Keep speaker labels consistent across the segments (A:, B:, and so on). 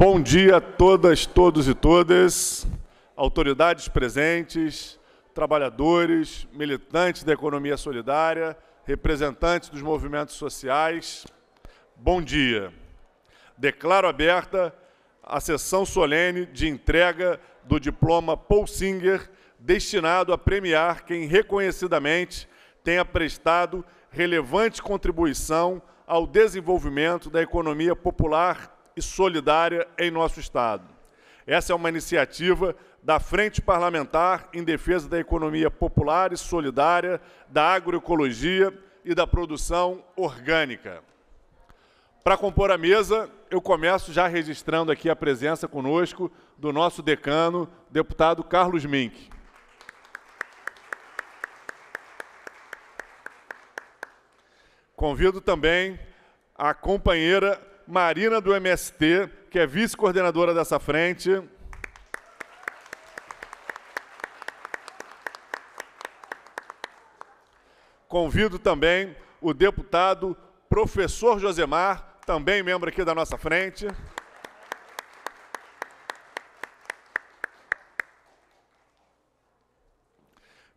A: Bom dia a todas, todos e todas, autoridades presentes, trabalhadores, militantes da economia solidária, representantes dos movimentos sociais. Bom dia. Declaro aberta a sessão solene de entrega do diploma Paul Singer, destinado a premiar quem reconhecidamente tenha prestado relevante contribuição ao desenvolvimento da economia popular e solidária em nosso Estado. Essa é uma iniciativa da Frente Parlamentar em Defesa da Economia Popular e Solidária, da Agroecologia e da Produção Orgânica. Para compor a mesa, eu começo já registrando aqui a presença conosco do nosso decano, deputado Carlos Mink. Convido também a companheira Marina do MST, que é vice-coordenadora dessa frente. Convido também o deputado professor Josemar, também membro aqui da nossa frente.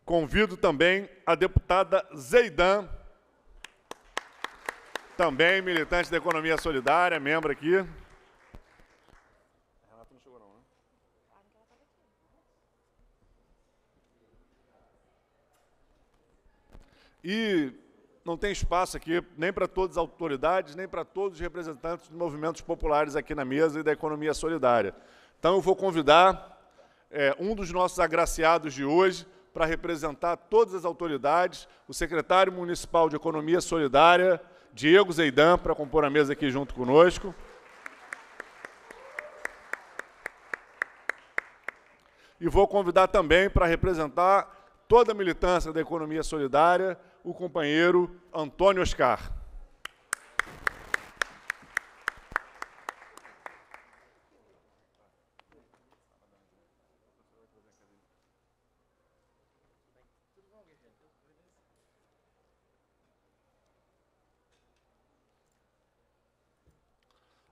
A: Convido também a deputada Zeidan, também militante da economia solidária, membro aqui. Né? E não tem espaço aqui nem para todas as autoridades, nem para todos os representantes dos movimentos populares aqui na mesa e da economia solidária. Então eu vou convidar é, um dos nossos agraciados de hoje, para representar todas as autoridades, o secretário municipal de Economia Solidária, Diego Zeidan para compor a mesa aqui junto conosco. E vou convidar também para representar toda a militância da economia solidária o companheiro Antônio Oscar.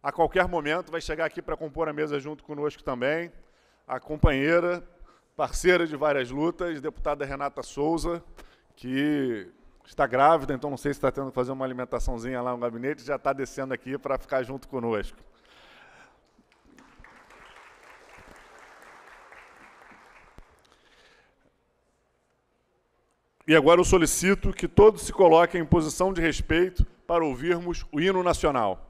A: a qualquer momento vai chegar aqui para compor a mesa junto conosco também, a companheira, parceira de várias lutas, deputada Renata Souza, que está grávida, então não sei se está tendo que fazer uma alimentaçãozinha lá no gabinete, já está descendo aqui para ficar junto conosco. E agora eu solicito que todos se coloquem em posição de respeito para ouvirmos o hino nacional.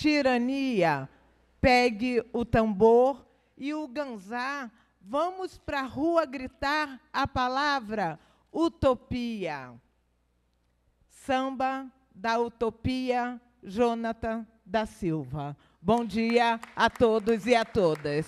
B: Tirania, pegue o tambor e o ganzá, vamos para a rua gritar a palavra utopia. Samba da Utopia, Jonathan da Silva. Bom dia a todos e a todas.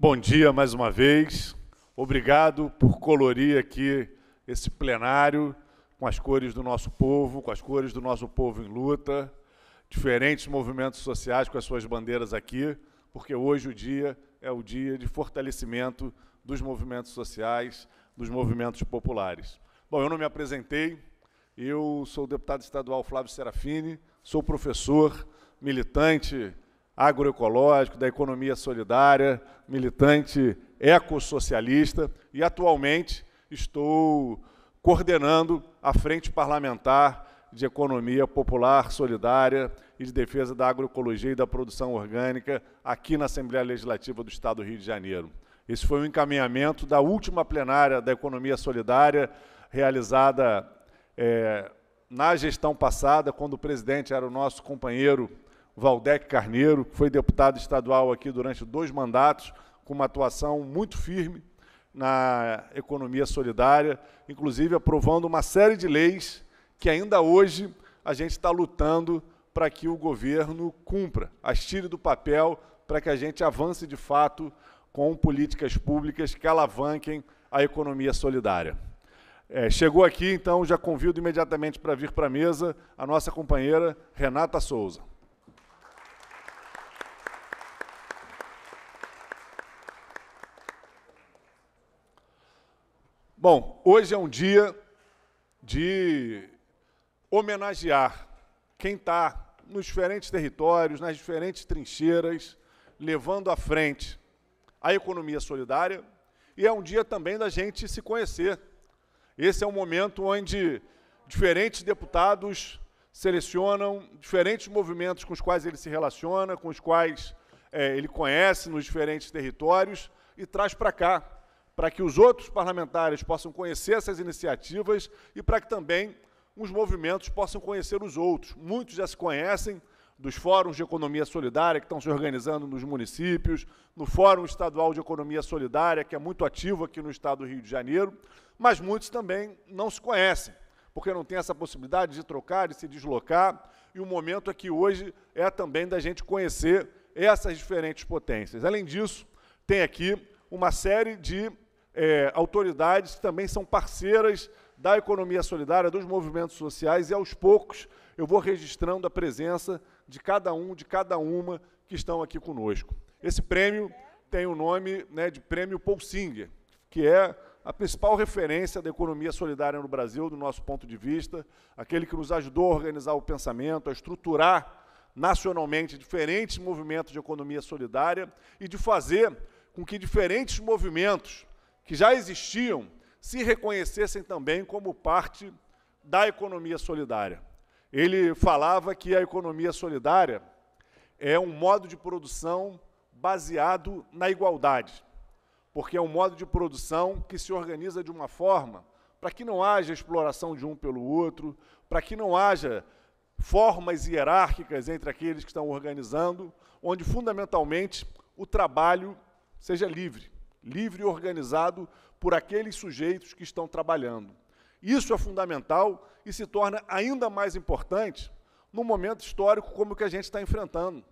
A: Bom dia mais uma vez. Obrigado por colorir aqui esse plenário com as cores do nosso povo, com as cores do nosso povo em luta, diferentes movimentos sociais com as suas bandeiras aqui, porque hoje o dia é o dia de fortalecimento dos movimentos sociais, dos movimentos populares. Bom, eu não me apresentei. Eu sou o deputado estadual Flávio Serafini, sou professor, militante agroecológico, da economia solidária, militante ecossocialista e atualmente estou coordenando a Frente Parlamentar de Economia Popular Solidária e de Defesa da Agroecologia e da Produção Orgânica aqui na Assembleia Legislativa do Estado do Rio de Janeiro. Esse foi o um encaminhamento da última plenária da Economia Solidária realizada é, na gestão passada, quando o presidente era o nosso companheiro Valdec Carneiro, que foi deputado estadual aqui durante dois mandatos, com uma atuação muito firme na economia solidária, inclusive aprovando uma série de leis que ainda hoje a gente está lutando para que o governo cumpra, as tire do papel, para que a gente avance de fato com políticas públicas que alavanquem a economia solidária. É, chegou aqui, então já convido imediatamente para vir para a mesa a nossa companheira Renata Souza. Bom, hoje é um dia de homenagear quem está nos diferentes territórios, nas diferentes trincheiras, levando à frente a economia solidária, e é um dia também da gente se conhecer. Esse é um momento onde diferentes deputados selecionam diferentes movimentos com os quais ele se relaciona, com os quais é, ele conhece nos diferentes territórios e traz para cá para que os outros parlamentares possam conhecer essas iniciativas e para que também os movimentos possam conhecer os outros. Muitos já se conhecem dos fóruns de economia solidária que estão se organizando nos municípios, no Fórum Estadual de Economia Solidária, que é muito ativo aqui no estado do Rio de Janeiro, mas muitos também não se conhecem, porque não tem essa possibilidade de trocar, de se deslocar, e o momento aqui hoje é também da gente conhecer essas diferentes potências. Além disso, tem aqui uma série de é, autoridades que também são parceiras da economia solidária, dos movimentos sociais, e aos poucos eu vou registrando a presença de cada um, de cada uma que estão aqui conosco. Esse prêmio tem o nome né, de Prêmio Paul Singer, que é a principal referência da economia solidária no Brasil, do nosso ponto de vista, aquele que nos ajudou a organizar o pensamento, a estruturar nacionalmente diferentes movimentos de economia solidária e de fazer com que diferentes movimentos que já existiam se reconhecessem também como parte da economia solidária. Ele falava que a economia solidária é um modo de produção baseado na igualdade, porque é um modo de produção que se organiza de uma forma para que não haja exploração de um pelo outro, para que não haja formas hierárquicas entre aqueles que estão organizando, onde fundamentalmente o trabalho seja livre livre e organizado por aqueles sujeitos que estão trabalhando. Isso é fundamental e se torna ainda mais importante num momento histórico como o que a gente está enfrentando.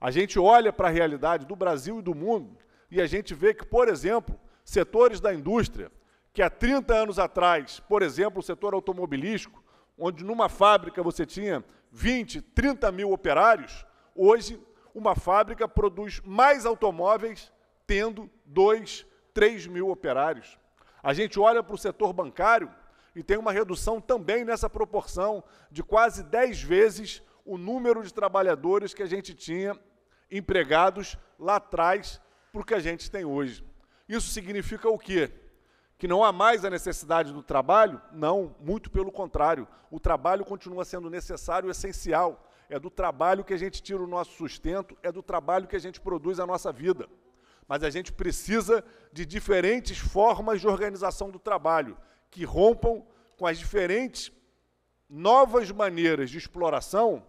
A: A gente olha para a realidade do Brasil e do mundo e a gente vê que, por exemplo, setores da indústria, que há 30 anos atrás, por exemplo, o setor automobilístico, onde numa fábrica você tinha 20, 30 mil operários, hoje uma fábrica produz mais automóveis tendo dois, três mil operários. A gente olha para o setor bancário e tem uma redução também nessa proporção de quase 10 vezes o número de trabalhadores que a gente tinha empregados lá atrás para o que a gente tem hoje. Isso significa o quê? Que não há mais a necessidade do trabalho? Não, muito pelo contrário. O trabalho continua sendo necessário, essencial. É do trabalho que a gente tira o nosso sustento, é do trabalho que a gente produz a nossa vida mas a gente precisa de diferentes formas de organização do trabalho que rompam com as diferentes novas maneiras de exploração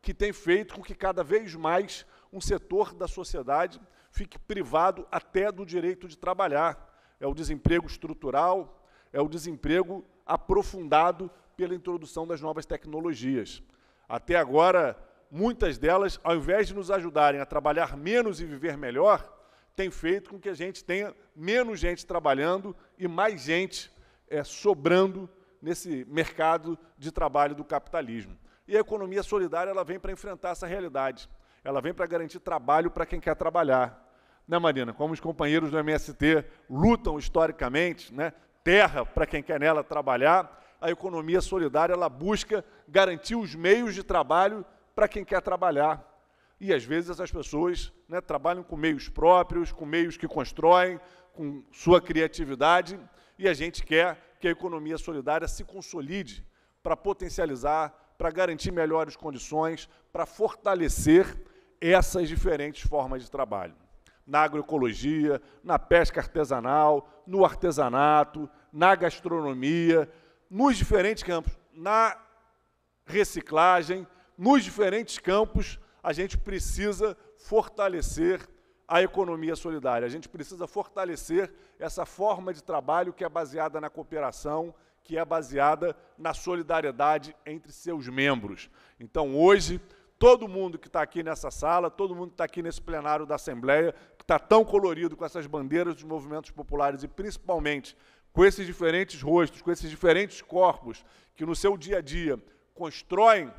A: que tem feito com que cada vez mais um setor da sociedade fique privado até do direito de trabalhar. É o desemprego estrutural, é o desemprego aprofundado pela introdução das novas tecnologias. Até agora, muitas delas, ao invés de nos ajudarem a trabalhar menos e viver melhor, tem feito com que a gente tenha menos gente trabalhando e mais gente é, sobrando nesse mercado de trabalho do capitalismo. E a economia solidária ela vem para enfrentar essa realidade. Ela vem para garantir trabalho para quem quer trabalhar. Né, Marina? Como os companheiros do MST lutam historicamente, né? terra para quem quer nela trabalhar, a economia solidária ela busca garantir os meios de trabalho para quem quer trabalhar e às vezes essas pessoas né, trabalham com meios próprios, com meios que constroem, com sua criatividade, e a gente quer que a economia solidária se consolide para potencializar, para garantir melhores condições, para fortalecer essas diferentes formas de trabalho. Na agroecologia, na pesca artesanal, no artesanato, na gastronomia, nos diferentes campos, na reciclagem, nos diferentes campos a gente precisa fortalecer a economia solidária, a gente precisa fortalecer essa forma de trabalho que é baseada na cooperação, que é baseada na solidariedade entre seus membros. Então, hoje, todo mundo que está aqui nessa sala, todo mundo que está aqui nesse plenário da Assembleia, que está tão colorido com essas bandeiras dos movimentos populares e principalmente com esses diferentes rostos, com esses diferentes corpos que no seu dia a dia constroem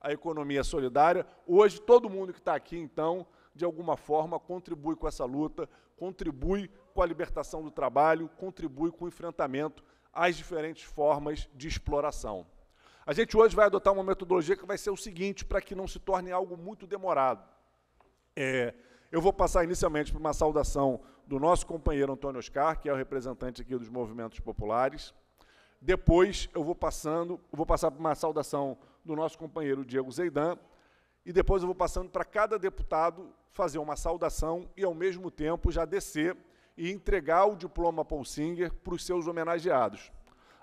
A: a economia solidária. Hoje, todo mundo que está aqui, então, de alguma forma, contribui com essa luta, contribui com a libertação do trabalho, contribui com o enfrentamento às diferentes formas de exploração. A gente hoje vai adotar uma metodologia que vai ser o seguinte, para que não se torne algo muito demorado. É, eu vou passar inicialmente para uma saudação do nosso companheiro Antônio Oscar, que é o representante aqui dos movimentos populares. Depois eu vou passando, vou passar para uma saudação do nosso companheiro Diego Zeidan, e depois eu vou passando para cada deputado fazer uma saudação e, ao mesmo tempo, já descer e entregar o diploma Paul Singer para os seus homenageados.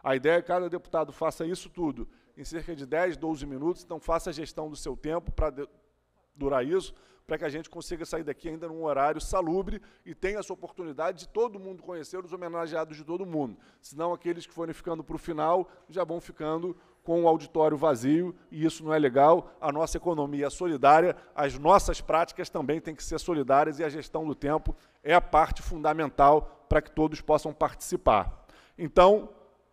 A: A ideia é que cada deputado faça isso tudo em cerca de 10, 12 minutos, então faça a gestão do seu tempo para durar isso, para que a gente consiga sair daqui ainda num horário salubre e tenha essa oportunidade de todo mundo conhecer os homenageados de todo mundo. Senão, aqueles que forem ficando para o final já vão ficando com o auditório vazio, e isso não é legal. A nossa economia é solidária, as nossas práticas também têm que ser solidárias e a gestão do tempo é a parte fundamental para que todos possam participar. Então,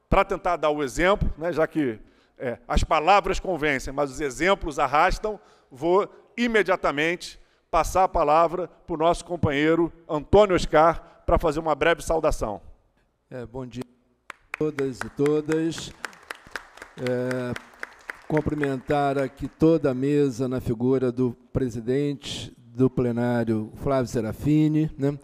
A: para tentar dar o exemplo, né, já que é, as palavras convencem, mas os exemplos arrastam, vou imediatamente passar a palavra para o nosso companheiro Antônio Oscar para fazer uma breve saudação.
C: É, bom dia a todas e todas. É, cumprimentar aqui toda a mesa na figura do presidente do plenário, Flávio Serafini, né?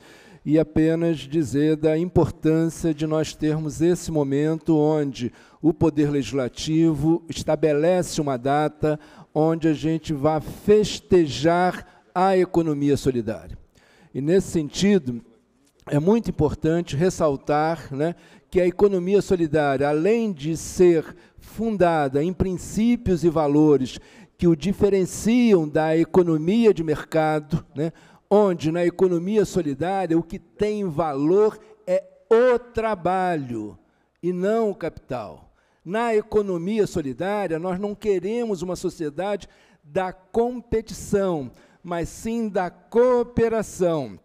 C: e apenas dizer da importância de nós termos esse momento onde o Poder Legislativo estabelece uma data onde a gente vai festejar a economia solidária. E, nesse sentido, é muito importante ressaltar né, que a economia solidária, além de ser fundada em princípios e valores que o diferenciam da economia de mercado, né, onde na economia solidária o que tem valor é o trabalho e não o capital. Na economia solidária, nós não queremos uma sociedade da competição, mas sim da cooperação.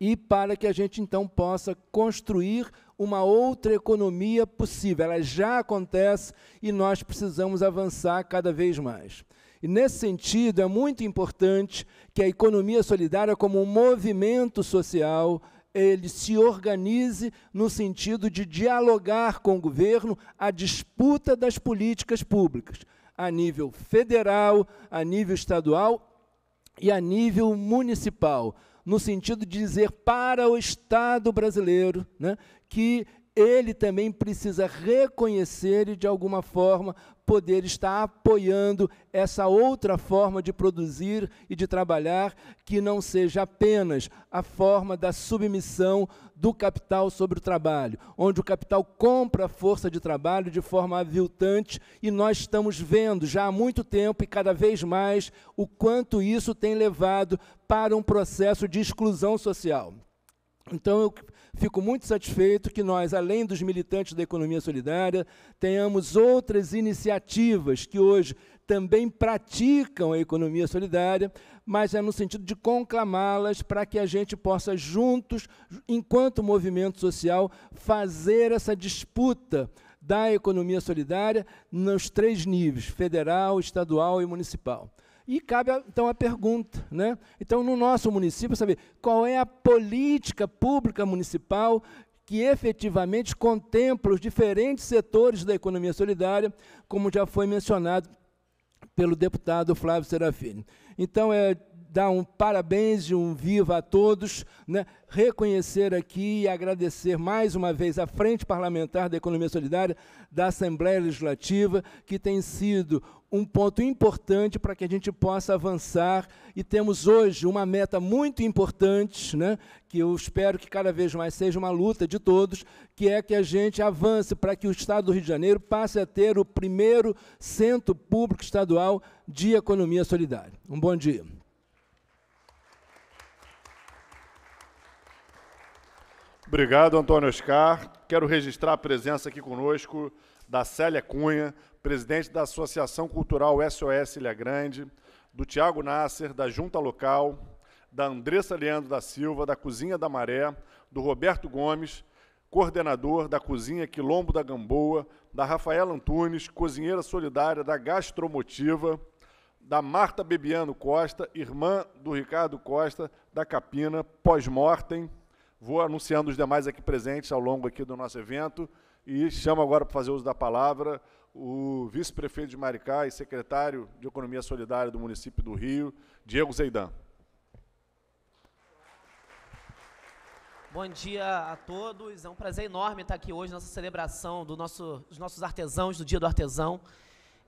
C: E para que a gente então possa construir uma outra economia possível. Ela já acontece e nós precisamos avançar cada vez mais. E nesse sentido, é muito importante que a economia solidária, como um movimento social, ele se organize no sentido de dialogar com o governo a disputa das políticas públicas, a nível federal, a nível estadual e a nível municipal, no sentido de dizer para o Estado brasileiro né, que ele também precisa reconhecer e, de alguma forma, poder estar apoiando essa outra forma de produzir e de trabalhar, que não seja apenas a forma da submissão do capital sobre o trabalho, onde o capital compra a força de trabalho de forma aviltante, e nós estamos vendo já há muito tempo e cada vez mais o quanto isso tem levado para um processo de exclusão social. Então, eu Fico muito satisfeito que nós, além dos militantes da economia solidária, tenhamos outras iniciativas que hoje também praticam a economia solidária, mas é no sentido de conclamá-las para que a gente possa, juntos, enquanto movimento social, fazer essa disputa da economia solidária nos três níveis: federal, estadual e municipal. E cabe então a pergunta, né? Então, no nosso município, saber qual é a política pública municipal que efetivamente contempla os diferentes setores da economia solidária, como já foi mencionado pelo deputado Flávio Serafini. Então, é dar um parabéns e um viva a todos, né? reconhecer aqui e agradecer mais uma vez a Frente Parlamentar da Economia Solidária da Assembleia Legislativa, que tem sido um ponto importante para que a gente possa avançar e temos hoje uma meta muito importante, né, que eu espero que cada vez mais seja uma luta de todos, que é que a gente avance para que o Estado do Rio de Janeiro passe a ter o primeiro centro público estadual de economia solidária. Um bom dia. Obrigado, Antônio Oscar. Quero registrar
A: a presença aqui conosco da Célia Cunha, presidente da Associação Cultural SOS Ilha Grande, do Tiago Nasser, da Junta Local, da Andressa Leandro da Silva, da Cozinha da Maré, do Roberto Gomes, coordenador da Cozinha Quilombo da Gamboa, da Rafaela Antunes, cozinheira solidária da Gastromotiva, da Marta Bebiano Costa, irmã do Ricardo Costa, da Capina, pós-mortem. Vou anunciando os demais aqui presentes ao longo aqui do nosso evento e chamo agora para fazer uso da palavra o vice-prefeito de Maricá e secretário de Economia Solidária do município do Rio, Diego Zeidan.
D: Bom dia a todos. É um prazer enorme estar aqui hoje nessa celebração do nosso, dos nossos artesãos, do Dia do Artesão.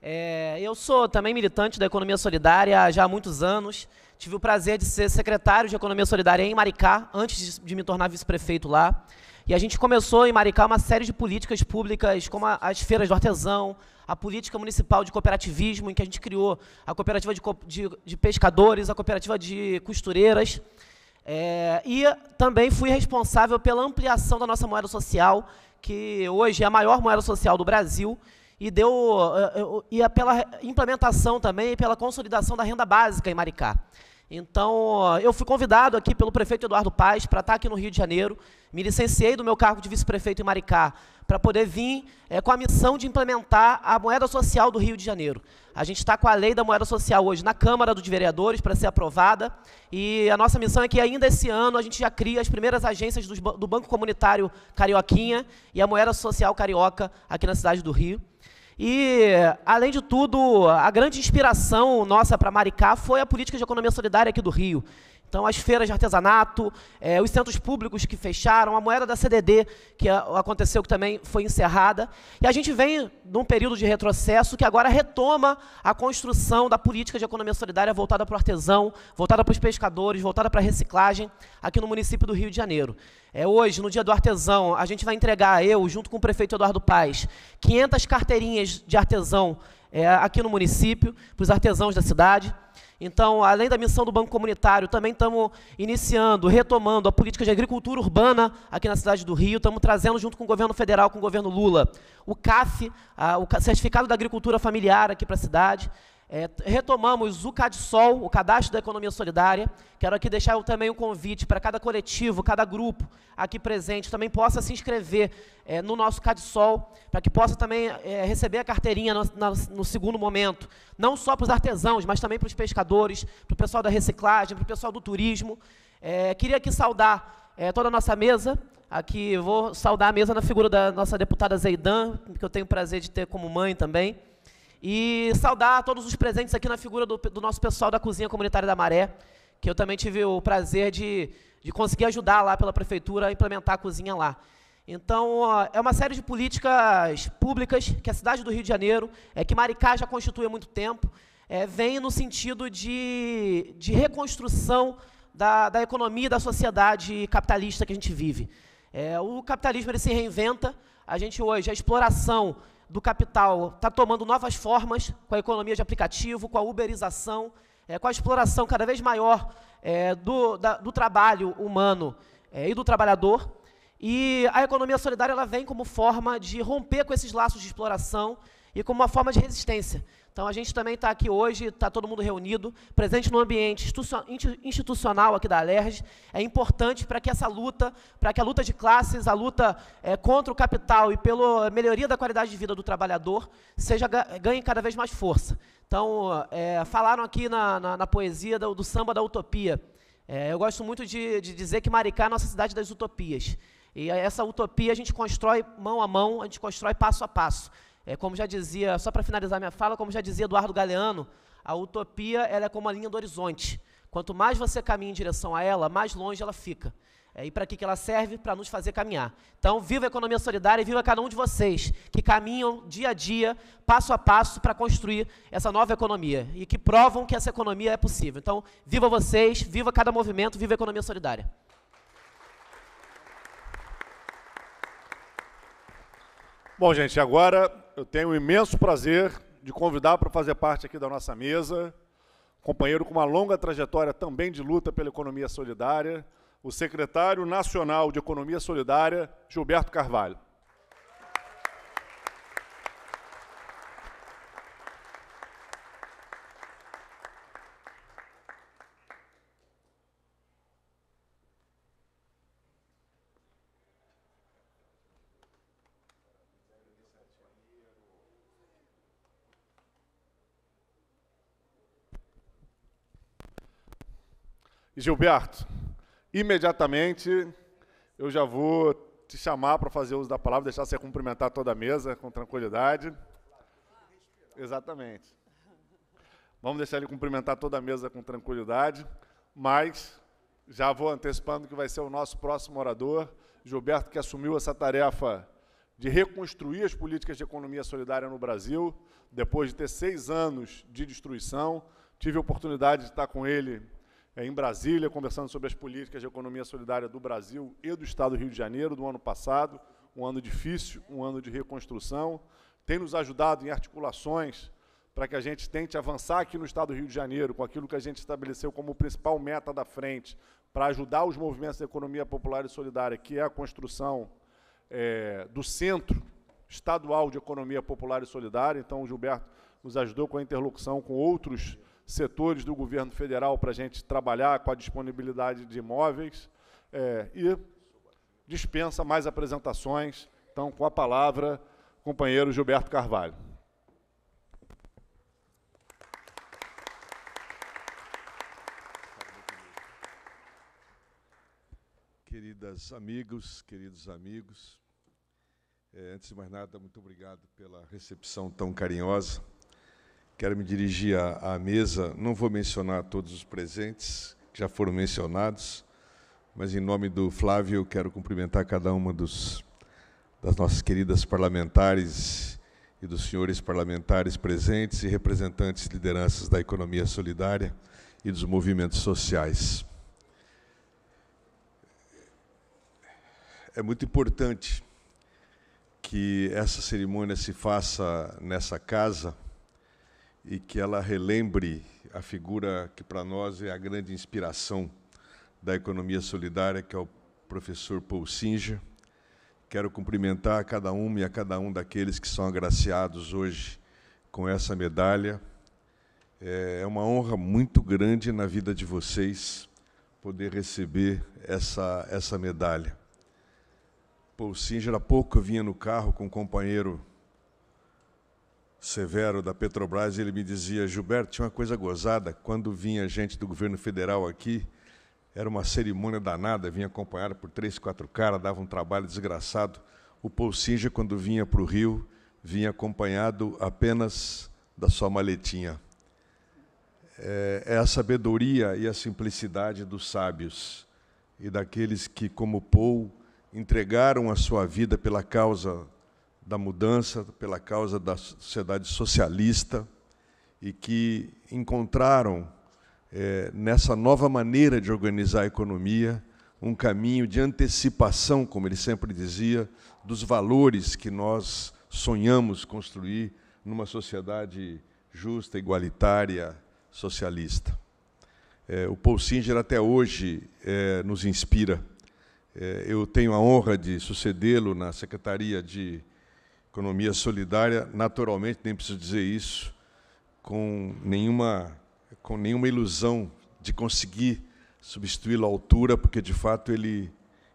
D: É, eu sou também militante da Economia Solidária já há muitos anos. Tive o prazer de ser secretário de Economia Solidária em Maricá, antes de, de me tornar vice-prefeito lá. E a gente começou em Maricá uma série de políticas públicas, como as feiras do artesão, a política municipal de cooperativismo, em que a gente criou a cooperativa de, de, de pescadores, a cooperativa de costureiras. É, e também fui responsável pela ampliação da nossa moeda social, que hoje é a maior moeda social do Brasil, e deu é, é, e é pela implementação também e pela consolidação da renda básica em Maricá. Então, eu fui convidado aqui pelo prefeito Eduardo Paes para estar tá aqui no Rio de Janeiro. Me licenciei do meu cargo de vice-prefeito em Maricá para poder vir é, com a missão de implementar a moeda social do Rio de Janeiro. A gente está com a lei da moeda social hoje na Câmara dos Vereadores para ser aprovada e a nossa missão é que ainda esse ano a gente já cria as primeiras agências do Banco Comunitário Carioquinha e a moeda social carioca aqui na cidade do Rio. E, além de tudo, a grande inspiração nossa para Maricá foi a política de economia solidária aqui do Rio. Então, as feiras de artesanato, eh, os centros públicos que fecharam, a moeda da CDD, que aconteceu, que também foi encerrada. E a gente vem num período de retrocesso que agora retoma a construção da política de economia solidária voltada para o artesão, voltada para os pescadores, voltada para a reciclagem, aqui no município do Rio de Janeiro. É, hoje, no Dia do Artesão, a gente vai entregar, eu, junto com o prefeito Eduardo Paes, 500 carteirinhas de artesão eh, aqui no município, para os artesãos da cidade. Então, além da missão do Banco Comunitário, também estamos iniciando, retomando a política de agricultura urbana aqui na cidade do Rio. Estamos trazendo, junto com o governo federal, com o governo Lula, o CAF, a, o certificado da agricultura familiar aqui para a cidade. É, retomamos o CADSOL, o Cadastro da Economia Solidária. Quero aqui deixar também um convite para cada coletivo, cada grupo aqui presente também possa se inscrever é, no nosso CADSOL, para que possa também é, receber a carteirinha no, no segundo momento. Não só para os artesãos, mas também para os pescadores, para o pessoal da reciclagem, para o pessoal do turismo. É, queria aqui saudar é, toda a nossa mesa. Aqui vou saudar a mesa na figura da nossa deputada Zeidan, que eu tenho o prazer de ter como mãe também. E saudar todos os presentes aqui na figura do, do nosso pessoal da Cozinha Comunitária da Maré, que eu também tive o prazer de, de conseguir ajudar lá pela prefeitura a implementar a cozinha lá. Então, é uma série de políticas públicas que a cidade do Rio de Janeiro, é, que Maricá já constitui há muito tempo, é, vem no sentido de, de reconstrução da, da economia e da sociedade capitalista que a gente vive. É, o capitalismo ele se reinventa, a gente hoje, a exploração do capital está tomando novas formas com a economia de aplicativo, com a uberização, é, com a exploração cada vez maior é, do, da, do, trabalho humano é, e do trabalhador. E a economia solidária ela vem como forma de romper com esses laços de exploração e como uma forma de resistência. Então a gente também está aqui hoje, está todo mundo reunido, presente no ambiente institucional aqui da Alerj. É importante para que essa luta, para que a luta de classes, a luta é, contra o capital e pela eh, melhoria da qualidade de vida do trabalhador, seja ganhe cada vez mais força. Então, é, falaram aqui na, na, na poesia do, do, samba da utopia. É, eu gosto muito de, de dizer que Maricá é a nossa cidade das utopias. E essa utopia a gente constrói mão a mão, a gente constrói passo a passo. É, como já dizia, só para finalizar minha fala, como já dizia Eduardo Galeano, a utopia ela é como a linha do horizonte. Quanto mais você caminha em direção a ela, mais longe ela fica. É, e para que, que ela serve? Para nos fazer caminhar. Então, viva a economia solidária e viva cada um de vocês que caminham dia a dia, passo a passo, para construir essa nova economia e que provam que essa economia é possível. Então, viva vocês, viva cada movimento, viva a economia solidária.
A: Bom, gente, agora eu tenho o imenso prazer de convidar para fazer parte aqui da nossa mesa, companheiro com uma longa trajetória também de luta pela economia solidária, o secretário nacional de Economia Solidária, Gilberto Carvalho. Gilberto, imediatamente eu já vou te chamar para fazer uso da palavra, deixar você cumprimentar toda a mesa com tranquilidade. Exatamente. Vamos deixar ele cumprimentar toda a mesa com tranquilidade, mas já vou antecipando que vai ser o nosso próximo orador, Gilberto, que assumiu essa tarefa de reconstruir as políticas de economia solidária no Brasil, depois de ter seis anos de destruição. Tive a oportunidade de estar com ele é, em Brasília, conversando sobre as políticas de economia solidária do Brasil e do Estado do Rio de Janeiro do ano passado, um ano difícil, um ano de reconstrução. Tem nos ajudado em articulações para que a gente tente avançar aqui no Estado do Rio de Janeiro com aquilo que a gente estabeleceu como principal meta da frente para ajudar os movimentos da economia popular e solidária, que é a construção é, do Centro Estadual de Economia Popular e Solidária. Então, o Gilberto nos ajudou com a interlocução com outros setores do governo federal para a gente trabalhar com a disponibilidade de imóveis é, e dispensa mais apresentações. Então, com a palavra, companheiro Gilberto Carvalho.
E: Queridas amigos, queridos amigos, é, antes de mais nada, muito obrigado pela recepção tão carinhosa. Quero me dirigir à, à mesa, não vou mencionar todos os presentes que já foram mencionados, mas em nome do Flávio, quero cumprimentar cada uma dos, das nossas queridas parlamentares e dos senhores parlamentares presentes e representantes e lideranças da economia solidária e dos movimentos sociais. É muito importante que essa cerimônia se faça nessa casa e que ela relembre a figura que para nós é a grande inspiração da economia solidária, que é o professor Paul Singer. Quero cumprimentar a cada um e a cada um daqueles que são agraciados hoje com essa medalha. É, é uma honra muito grande na vida de vocês poder receber essa, essa medalha. Paul Singer, há pouco eu vinha no carro com um companheiro Severo da Petrobras, ele me dizia: Gilberto, tinha uma coisa gozada. Quando vinha gente do governo federal aqui, era uma cerimônia danada, vinha acompanhada por três, quatro caras, dava um trabalho desgraçado. O Polsinge, quando vinha para o Rio, vinha acompanhado apenas da sua maletinha. É, é a sabedoria e a simplicidade dos sábios e daqueles que, como Paul, entregaram a sua vida pela causa da mudança pela causa da sociedade socialista e que encontraram é, nessa nova maneira de organizar a economia um caminho de antecipação, como ele sempre dizia, dos valores que nós sonhamos construir numa sociedade justa, igualitária, socialista. É, o Paul Singer até hoje é, nos inspira. É, eu tenho a honra de sucedê-lo na Secretaria de Economia solidária, naturalmente, nem preciso dizer isso, com nenhuma, com nenhuma ilusão de conseguir substituí-lo à altura, porque de fato ele,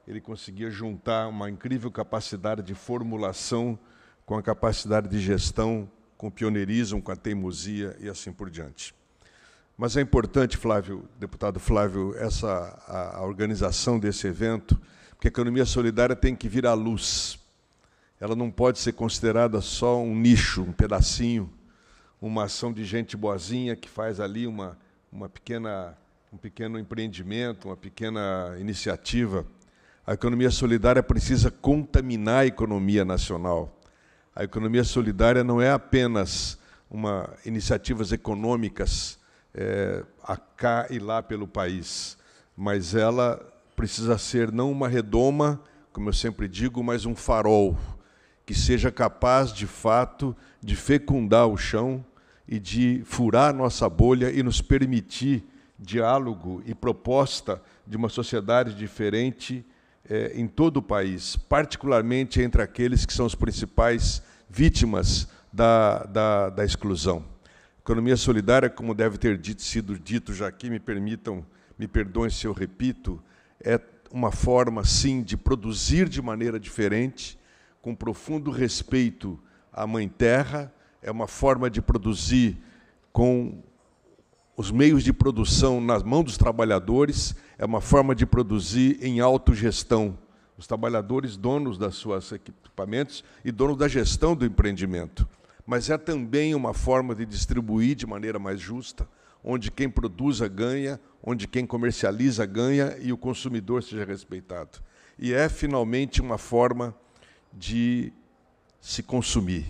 E: ele conseguia juntar uma incrível capacidade de formulação com a capacidade de gestão, com o pioneirismo, com a teimosia e assim por diante. Mas é importante, Flávio, deputado Flávio, essa a, a organização desse evento, porque a economia solidária tem que vir à luz ela não pode ser considerada só um nicho, um pedacinho, uma ação de gente boazinha que faz ali uma, uma pequena, um pequeno empreendimento, uma pequena iniciativa. A economia solidária precisa contaminar a economia nacional. A economia solidária não é apenas uma iniciativas econômicas é, a cá e lá pelo país, mas ela precisa ser não uma redoma, como eu sempre digo, mas um farol que seja capaz de fato de fecundar o chão e de furar nossa bolha e nos permitir diálogo e proposta de uma sociedade diferente eh, em todo o país, particularmente entre aqueles que são os principais vítimas da, da, da exclusão. Economia solidária, como deve ter dito, sido dito já aqui, me permitam, me perdoem se eu repito, é uma forma, sim, de produzir de maneira diferente, com profundo respeito à Mãe Terra, é uma forma de produzir com os meios de produção nas mãos dos trabalhadores, é uma forma de produzir em autogestão. Os trabalhadores, donos das suas equipamentos e donos da gestão do empreendimento. Mas é também uma forma de distribuir de maneira mais justa, onde quem produza ganha, onde quem comercializa ganha e o consumidor seja respeitado. E é finalmente uma forma de se consumir.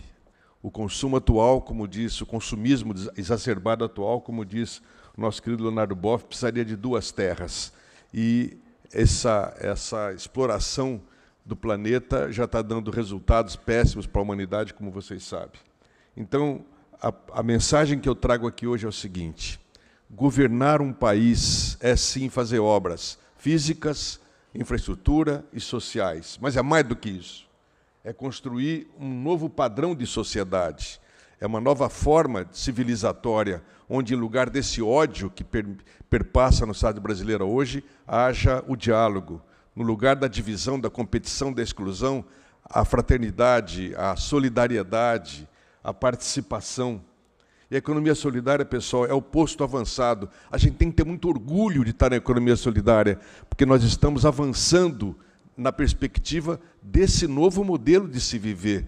E: O consumo atual, como diz, o consumismo exacerbado atual, como diz o nosso querido Leonardo Boff, precisaria de duas terras. E essa, essa exploração do planeta já está dando resultados péssimos para a humanidade, como vocês sabem. Então, a, a mensagem que eu trago aqui hoje é o seguinte: governar um país é sim fazer obras físicas, infraestrutura e sociais, mas é mais do que isso é construir um novo padrão de sociedade, é uma nova forma civilizatória, onde, em lugar desse ódio que perpassa no Estado brasileiro hoje, haja o diálogo. No lugar da divisão, da competição, da exclusão, a fraternidade, a solidariedade, a participação. E a economia solidária, pessoal, é o posto avançado. A gente tem que ter muito orgulho de estar na economia solidária, porque nós estamos avançando na perspectiva desse novo modelo de se viver.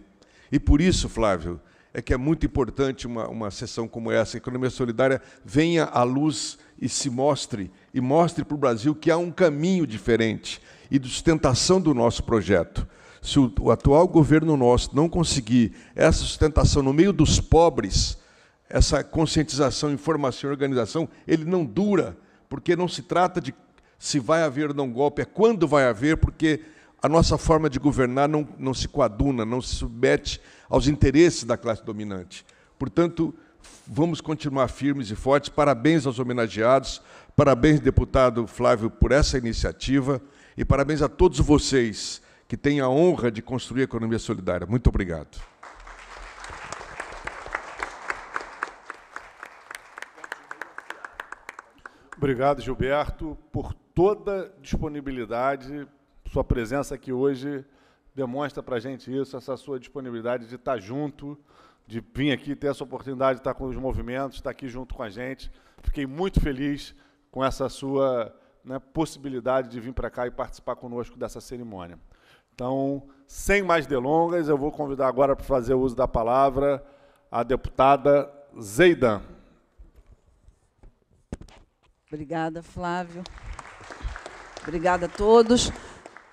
E: E por isso, Flávio, é que é muito importante uma, uma sessão como essa, a economia solidária venha à luz e se mostre, e mostre para o Brasil que há um caminho diferente e de sustentação do nosso projeto. Se o, o atual governo nosso não conseguir essa sustentação no meio dos pobres, essa conscientização, informação e organização, ele não dura, porque não se trata de se vai haver ou não golpe, é quando vai haver, porque a nossa forma de governar não, não se coaduna, não se submete aos interesses da classe dominante. Portanto, vamos continuar firmes e fortes. Parabéns aos homenageados, parabéns, deputado Flávio, por essa iniciativa e parabéns a todos vocês que têm a honra de construir a economia solidária. Muito obrigado.
A: Obrigado, Gilberto, por toda disponibilidade. Sua presença aqui hoje demonstra para a gente isso, essa sua disponibilidade de estar tá junto, de vir aqui ter essa oportunidade de estar tá com os movimentos, estar tá aqui junto com a gente. Fiquei muito feliz com essa sua né, possibilidade de vir para cá e participar conosco dessa cerimônia. Então, sem mais delongas, eu vou convidar agora para fazer uso da palavra a deputada Zeidan.
F: Obrigada, Flávio. Obrigada a todos.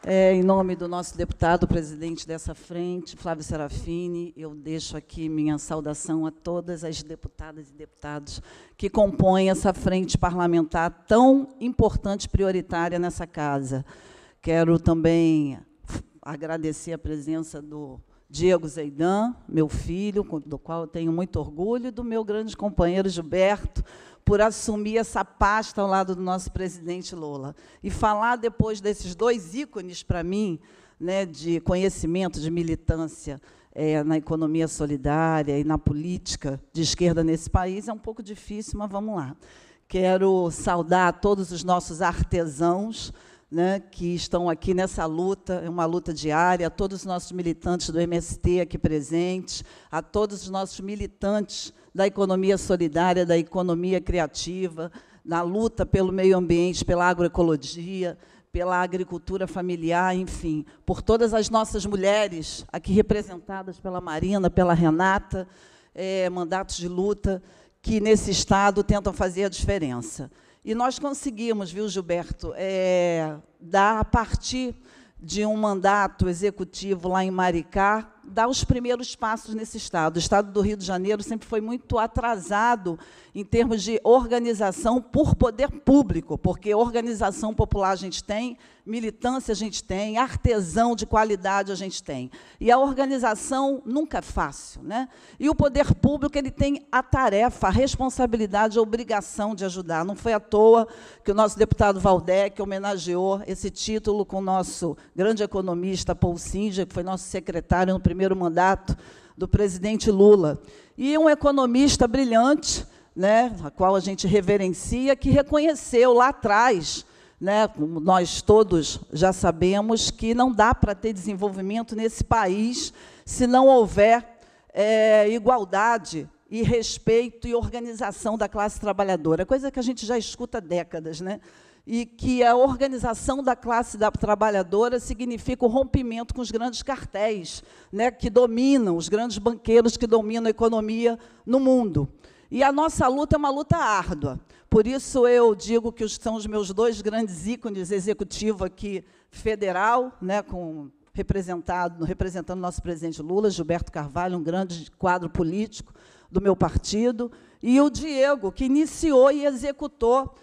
F: É, em nome do nosso deputado, presidente dessa frente, Flávio Serafini, eu deixo aqui minha saudação a todas as deputadas e deputados que compõem essa frente parlamentar tão importante e prioritária nessa casa. Quero também agradecer a presença do Diego Zeidan, meu filho, do qual eu tenho muito orgulho, e do meu grande companheiro Gilberto, por assumir essa pasta ao lado do nosso presidente Lula. E falar depois desses dois ícones, para mim, né, de conhecimento, de militância é, na economia solidária e na política de esquerda nesse país, é um pouco difícil, mas vamos lá. Quero saudar todos os nossos artesãos, né, que estão aqui nessa luta, é uma luta diária, a todos os nossos militantes do MST aqui presentes, a todos os nossos militantes da economia solidária, da economia criativa, na luta pelo meio ambiente, pela agroecologia, pela agricultura familiar, enfim, por todas as nossas mulheres aqui representadas pela Marina, pela Renata, é, mandatos de luta que nesse estado tentam fazer a diferença. E nós conseguimos, viu, Gilberto, é, dar a partir de um mandato executivo lá em Maricá, dar os primeiros passos nesse Estado. O Estado do Rio de Janeiro sempre foi muito atrasado em termos de organização por poder público, porque organização popular a gente tem, militância a gente tem, artesão de qualidade a gente tem. E a organização nunca é fácil. Né? E o poder público ele tem a tarefa, a responsabilidade, a obrigação de ajudar. Não foi à toa que o nosso deputado Valdec homenageou esse título com o nosso grande economista Paul Singer, que foi nosso secretário no primeiro primeiro mandato do presidente Lula. E um economista brilhante, né, a qual a gente reverencia, que reconheceu lá atrás, né, nós todos já sabemos, que não dá para ter desenvolvimento nesse país se não houver é, igualdade e respeito e organização da classe trabalhadora, coisa que a gente já escuta há décadas. Né? e que a organização da classe da trabalhadora significa o rompimento com os grandes cartéis, né, que dominam, os grandes banqueiros que dominam a economia no mundo. E a nossa luta é uma luta árdua. Por isso eu digo que são os meus dois grandes ícones executivo aqui federal, né, com representado, representando nosso presidente Lula, Gilberto Carvalho, um grande quadro político do meu partido, e o Diego, que iniciou e executou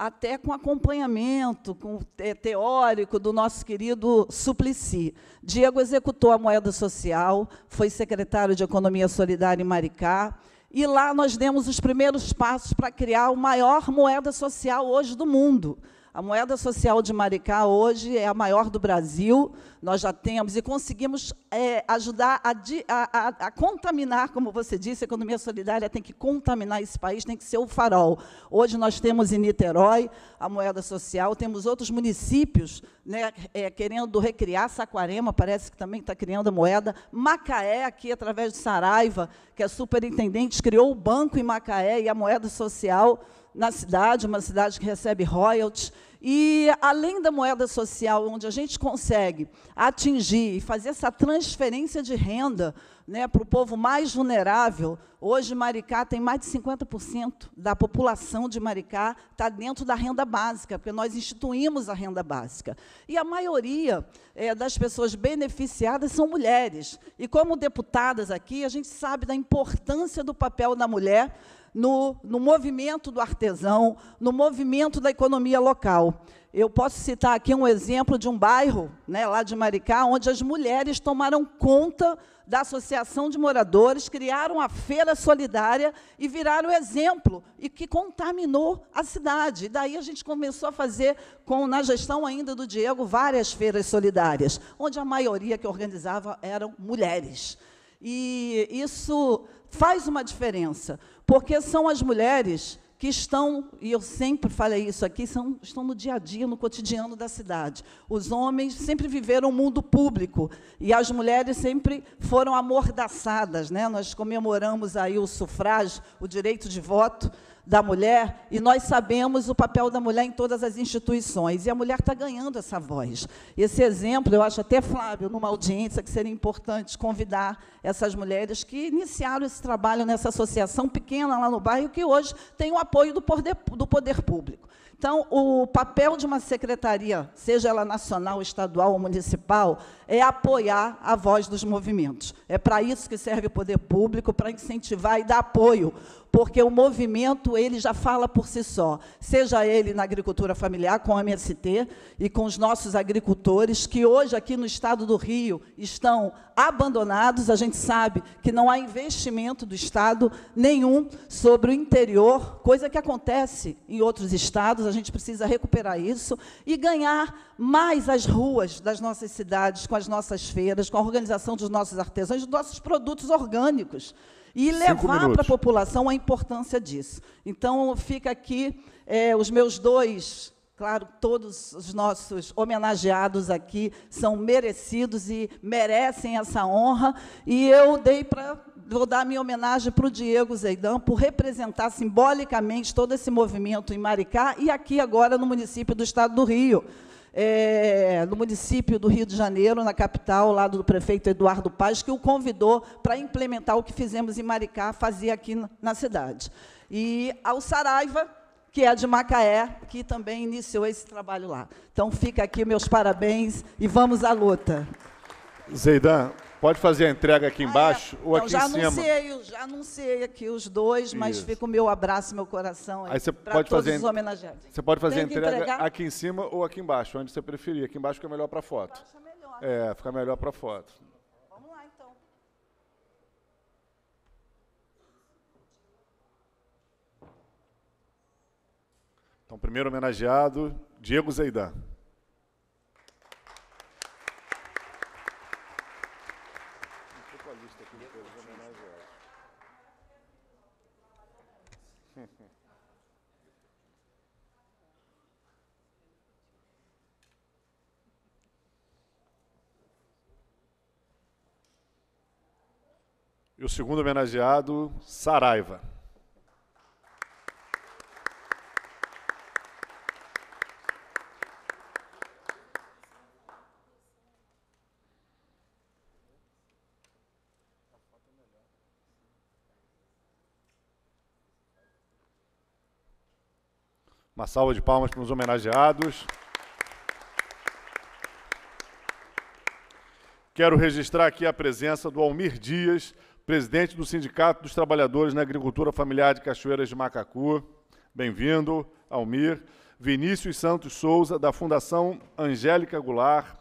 F: até com acompanhamento com, é, teórico do nosso querido Suplicy. Diego executou a moeda social, foi secretário de Economia Solidária em Maricá, e lá nós demos os primeiros passos para criar a maior moeda social hoje do mundo. A moeda social de Maricá hoje é a maior do Brasil, nós já temos e conseguimos é, ajudar a, a, a, contaminar, como você disse, a economia solidária tem que contaminar esse país, tem que ser o farol. Hoje nós temos em Niterói a moeda social, temos outros municípios né, é, querendo recriar, Saquarema parece que também está criando a moeda, Macaé, aqui através de Saraiva, que é superintendente, criou o banco em Macaé e a moeda social na cidade, uma cidade que recebe royalties. E além da moeda social, onde a gente consegue atingir e fazer essa transferência de renda né, para o povo mais vulnerável, hoje Maricá tem mais de 50% da população de Maricá está dentro da renda básica, porque nós instituímos a renda básica. E a maioria é, das pessoas beneficiadas são mulheres. E como deputadas aqui, a gente sabe da importância do papel da mulher no, no movimento do artesão, no movimento da economia local. Eu posso citar aqui um exemplo de um bairro, né, lá de Maricá, onde as mulheres tomaram conta da associação de moradores, criaram a feira solidária e viraram exemplo, e que contaminou a cidade. E daí a gente começou a fazer, com, na gestão ainda do Diego, várias feiras solidárias, onde a maioria que organizava eram mulheres. E isso faz uma diferença. Porque são as mulheres que estão, e eu sempre falei isso aqui, são, estão no dia a dia, no cotidiano da cidade. Os homens sempre viveram o um mundo público e as mulheres sempre foram amordaçadas. Né? Nós comemoramos aí o sufrágio, o direito de voto, da mulher, e nós sabemos o papel da mulher em todas as instituições, e a mulher está ganhando essa voz. Esse exemplo, eu acho até, Flávio, numa audiência que seria importante convidar essas mulheres que iniciaram esse trabalho nessa associação pequena lá no bairro, que hoje tem o apoio do poder, do poder público. Então, o papel de uma secretaria, seja ela nacional, estadual ou municipal, é apoiar a voz dos movimentos. É para isso que serve o poder público, para incentivar e dar apoio porque o movimento ele já fala por si só, seja ele na agricultura familiar com a MST e com os nossos agricultores que hoje aqui no estado do Rio estão abandonados, a gente sabe que não há investimento do estado nenhum sobre o interior, coisa que acontece em outros estados, a gente precisa recuperar isso e ganhar mais as ruas das nossas cidades com as nossas feiras, com a organização dos nossos artesãos, dos nossos produtos orgânicos e levar para a população a importância disso. Então, fica aqui é, os meus dois, claro, todos os nossos homenageados aqui são merecidos e merecem essa honra, e eu dei para vou dar minha homenagem para o Diego Zeidão por representar simbolicamente todo esse movimento em Maricá e aqui agora no município do Estado do Rio é, no município do Rio de Janeiro, na capital, ao lado do prefeito Eduardo Paz, que o convidou para implementar o que fizemos em Maricá, fazia aqui na cidade. E ao Saraiva, que é de Macaé, que também iniciou esse trabalho lá. Então, fica aqui meus parabéns e vamos à luta.
A: Zeidan, Pode fazer a entrega aqui embaixo ah, é. ou não, aqui em cima.
F: Anunciei, já anunciei aqui os dois, mas fica o meu abraço, meu coração aí, aí você pode fazer, os homenageados. Você pode fazer a entrega
A: aqui em cima ou aqui embaixo, onde você preferir. Aqui embaixo fica melhor para foto. Embaixo é melhor. Né? É, fica melhor para foto. Vamos lá, então. Então, primeiro homenageado, Diego Zeidan. E o segundo homenageado, Saraiva. Uma salva de palmas para os homenageados. Quero registrar aqui a presença do Almir Dias, presidente do Sindicato dos Trabalhadores na Agricultura Familiar de Cachoeiras de Macacu. Bem-vindo, Almir. Vinícius Santos Souza, da Fundação Angélica Goulart.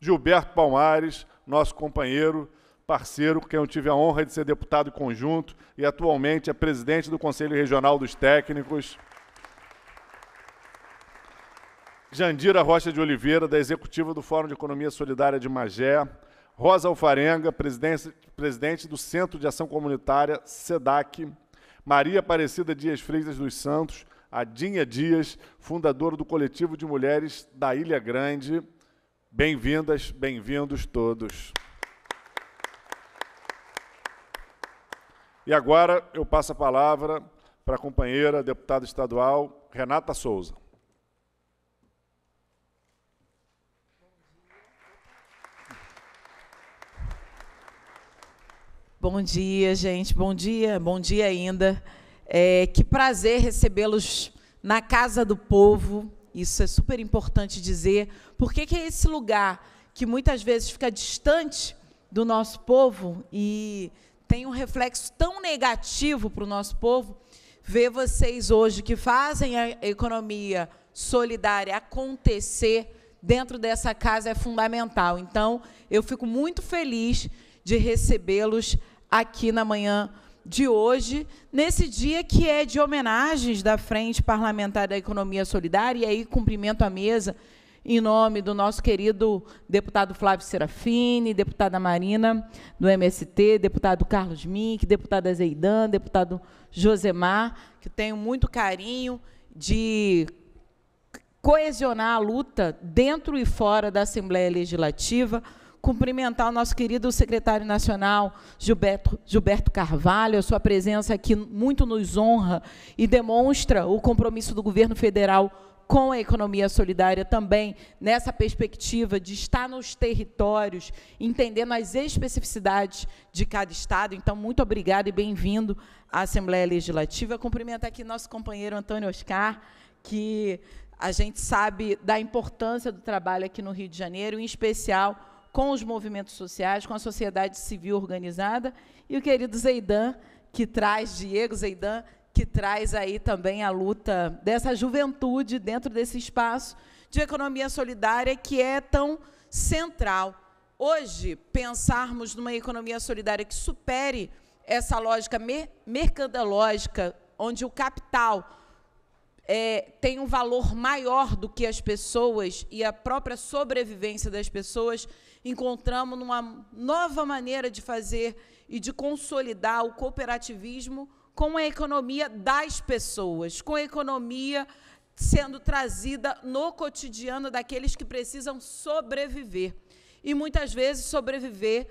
A: Gilberto Palmares, nosso companheiro, parceiro, com quem eu tive a honra de ser deputado conjunto e atualmente é presidente do Conselho Regional dos Técnicos. Jandira Rocha de Oliveira, da Executiva do Fórum de Economia Solidária de Magé, Rosa Alfarenga, presidente do Centro de Ação Comunitária, SEDAC, Maria Aparecida Dias Freitas dos Santos, Adinha Dias, fundadora do Coletivo de Mulheres da Ilha Grande. Bem-vindas, bem-vindos todos. E agora eu passo a palavra para a companheira, deputada estadual, Renata Souza.
G: Bom dia, gente. Bom dia, bom dia ainda. É, que prazer recebê-los na casa do povo. Isso é super importante dizer. Por que, que é esse lugar que muitas vezes fica distante do nosso povo e tem um reflexo tão negativo para o nosso povo? Ver vocês hoje que fazem a economia solidária acontecer dentro dessa casa é fundamental. Então, eu fico muito feliz de recebê-los aqui na manhã de hoje, nesse dia que é de homenagens da Frente Parlamentar da Economia Solidária, e aí cumprimento a mesa em nome do nosso querido deputado Flávio Serafini, deputada Marina do MST, deputado Carlos Mink, deputada Zeidan, deputado Josemar, que tenho muito carinho de coesionar a luta dentro e fora da Assembleia Legislativa cumprimentar o nosso querido secretário nacional, Gilberto, Gilberto Carvalho. A sua presença aqui muito nos honra e demonstra o compromisso do governo federal com a economia solidária também, nessa perspectiva de estar nos territórios, entendendo as especificidades de cada Estado. Então, muito obrigado e bem-vindo à Assembleia Legislativa. Cumprimentar aqui nosso companheiro Antônio Oscar, que a gente sabe da importância do trabalho aqui no Rio de Janeiro, em especial com os movimentos sociais, com a sociedade civil organizada, e o querido Zeidan, que traz, Diego Zeidan, que traz aí também a luta dessa juventude dentro desse espaço de economia solidária que é tão central. Hoje, pensarmos numa economia solidária que supere essa lógica mercadológica, onde o capital é, tem um valor maior do que as pessoas e a própria sobrevivência das pessoas, encontramos uma nova maneira de fazer e de consolidar o cooperativismo com a economia das pessoas, com a economia sendo trazida no cotidiano daqueles que precisam sobreviver. E muitas vezes sobreviver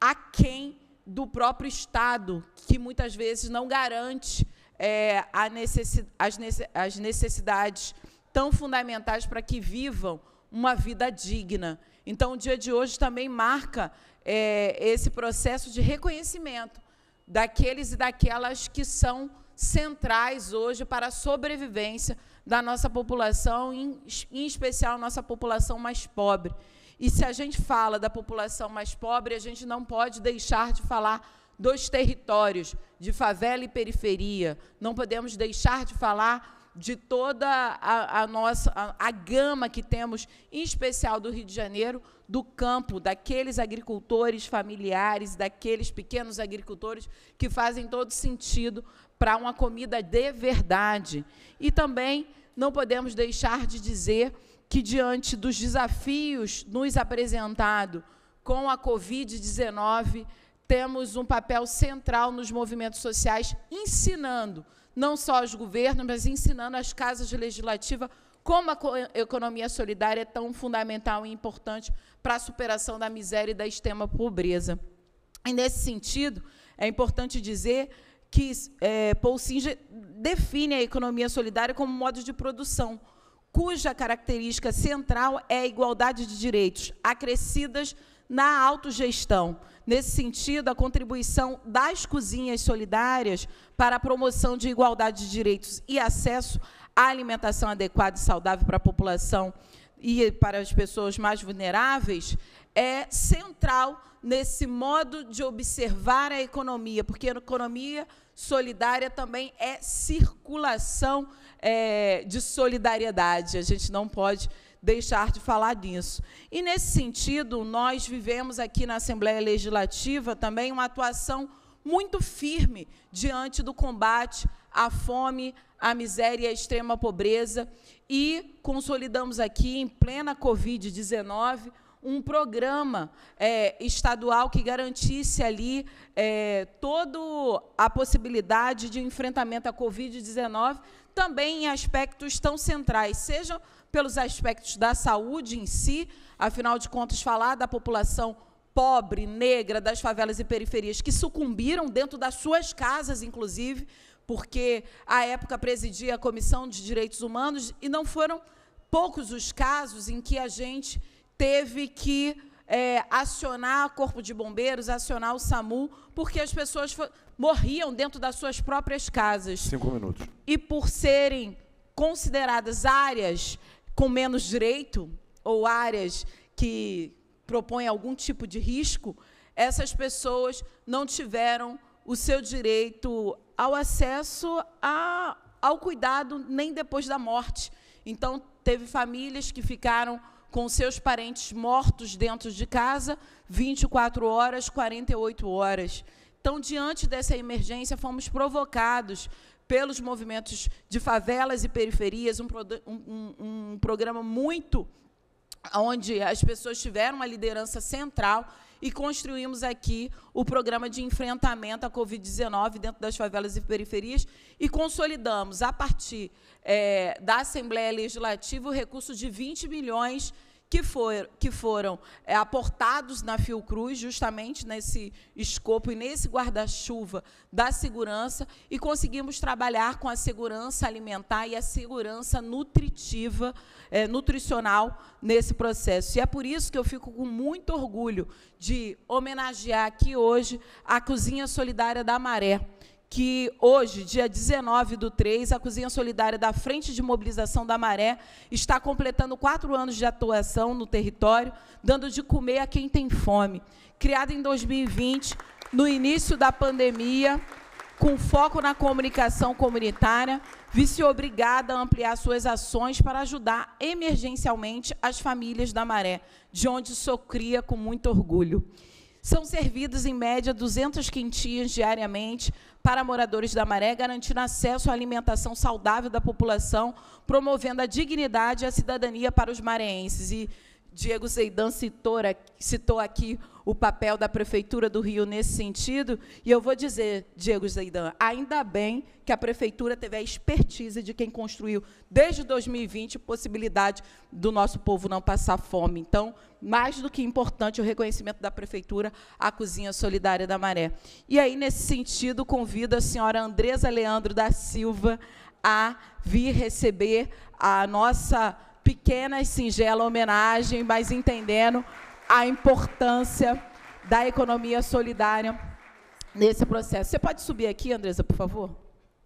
G: a quem do próprio Estado, que muitas vezes não garante é, necessi as, nece as necessidades tão fundamentais para que vivam uma vida digna. Então, o dia de hoje também marca é, esse processo de reconhecimento daqueles e daquelas que são centrais hoje para a sobrevivência da nossa população, em, em especial nossa população mais pobre. E se a gente fala da população mais pobre, a gente não pode deixar de falar dos territórios, de favela e periferia. Não podemos deixar de falar de toda a, a nossa a, a, gama que temos, em especial do Rio de Janeiro, do campo, daqueles agricultores familiares, daqueles pequenos agricultores que fazem todo sentido para uma comida de verdade. E também não podemos deixar de dizer que diante dos desafios nos apresentado com a COVID-19, temos um papel central nos movimentos sociais ensinando não só aos governos, mas ensinando às casas legislativas como a economia solidária é tão fundamental e importante para a superação da miséria e da extrema pobreza. E, nesse sentido, é importante dizer que é, Paul Singer define a economia solidária como um modo de produção, cuja característica central é a igualdade de direitos acrescidas na autogestão, nesse sentido, a contribuição das cozinhas solidárias para a promoção de igualdade de direitos e acesso à alimentação adequada e saudável para a população e para as pessoas mais vulneráveis é central nesse modo de observar a economia, porque a economia solidária também é circulação é, de solidariedade. A gente não pode deixar de falar disso. E nesse sentido, nós vivemos aqui na Assembleia Legislativa também uma atuação muito firme diante do combate à fome, à miséria e à extrema pobreza e consolidamos aqui em plena Covid-19 um programa é, estadual que garantisse ali é, toda a possibilidade de enfrentamento à Covid-19, também em aspectos tão centrais, seja pelos aspectos da saúde em si, afinal de contas, falar da população pobre, negra, das favelas e periferias, que sucumbiram dentro das suas casas, inclusive, porque à época presidia a Comissão de Direitos Humanos, e não foram poucos os casos em que a gente teve que é, acionar o Corpo de Bombeiros, acionar o SAMU, porque as pessoas morriam dentro das suas próprias casas. Cinco minutos. E por serem consideradas áreas com menos direito ou áreas que propõem algum tipo de risco, essas pessoas não tiveram o seu direito ao acesso a, ao cuidado nem depois da morte. Então, teve famílias que ficaram com seus parentes mortos dentro de casa 24 horas, 48 horas. Então, diante dessa emergência, fomos provocados pelos movimentos de favelas e periferias, um, um, um programa muito onde as pessoas tiveram uma liderança central e construímos aqui o programa de enfrentamento à Covid-19 dentro das favelas e periferias e consolidamos, a partir é, da Assembleia Legislativa, o recurso de 20 milhões de que, for, que foram é, aportados na Fiocruz, justamente nesse escopo e nesse guarda-chuva da segurança, e conseguimos trabalhar com a segurança alimentar e a segurança nutritiva, é, nutricional nesse processo. E é por isso que eu fico com muito orgulho de homenagear aqui hoje a Cozinha Solidária da Maré que hoje, dia 19 do 3, a Cozinha Solidária da Frente de Mobilização da Maré está completando quatro anos de atuação no território, dando de comer a quem tem fome. Criada em 2020, no início da pandemia, com foco na comunicação comunitária, vice obrigada a ampliar suas ações para ajudar emergencialmente as famílias da Maré, de onde sou cria com muito orgulho. São servidos, em média, 200 quintias diariamente para moradores da Maré, garantindo acesso à alimentação saudável da população, promovendo a dignidade e a cidadania para os mareenses. E Diego Zeidan citou, citou aqui o papel da Prefeitura do Rio nesse sentido. E eu vou dizer, Diego Zeidan, ainda bem que a Prefeitura teve a expertise de quem construiu, desde 2020, possibilidade do nosso povo não passar fome. Então, mais do que importante, o reconhecimento da Prefeitura à Cozinha Solidária da Maré. E aí, nesse sentido, convido a senhora Andresa Leandro da Silva a vir receber a nossa pequena e singela homenagem, mas entendendo a importância da economia solidária nesse processo. Você pode subir aqui, Andresa, por favor?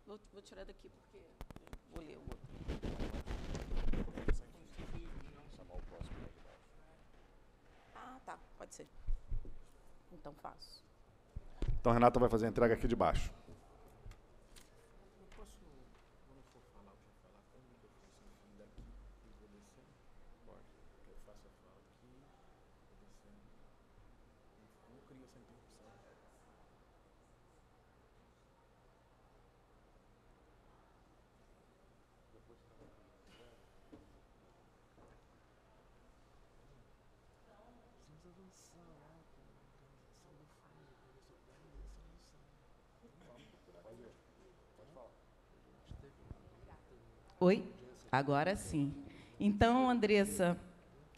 G: Vou, vou tirar daqui, porque vou ler o outro. Ah, tá, pode ser. Então faço.
A: Então, Renata vai fazer a entrega aqui de baixo.
G: Oi? Agora sim. Então, Andressa,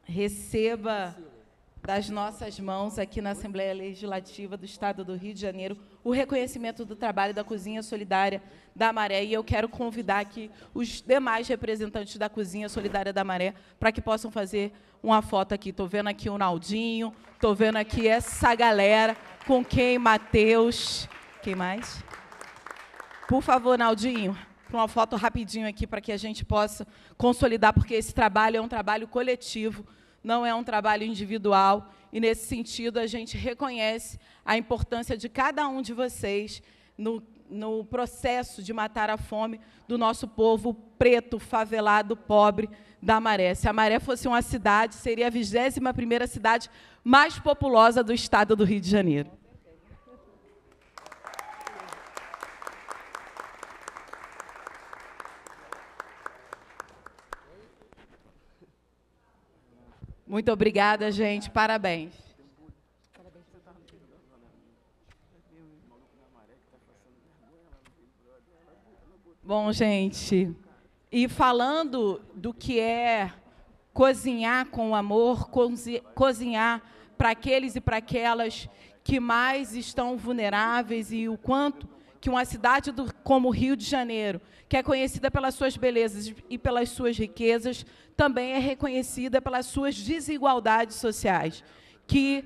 G: receba das nossas mãos aqui na Assembleia Legislativa do Estado do Rio de Janeiro o reconhecimento do trabalho da Cozinha Solidária da Maré. E eu quero convidar aqui os demais representantes da Cozinha Solidária da Maré para que possam fazer uma foto aqui. Estou vendo aqui o Naldinho, estou vendo aqui essa galera, com quem, Matheus. Quem mais? Por favor, Naldinho para uma foto rapidinho aqui para que a gente possa consolidar, porque esse trabalho é um trabalho coletivo, não é um trabalho individual. E nesse sentido, a gente reconhece a importância de cada um de vocês no, no processo de matar a fome do nosso povo preto, favelado, pobre da Maré. Se a Maré fosse uma cidade, seria a 21ª cidade mais populosa do estado do Rio de Janeiro. Muito obrigada, gente. Parabéns. Bom, gente, e falando do que é cozinhar com amor, cozinhar para aqueles e para aquelas que mais estão vulneráveis e o quanto que uma cidade do, como Rio de Janeiro, que é conhecida pelas suas belezas e pelas suas riquezas, também é reconhecida pelas suas desigualdades sociais, que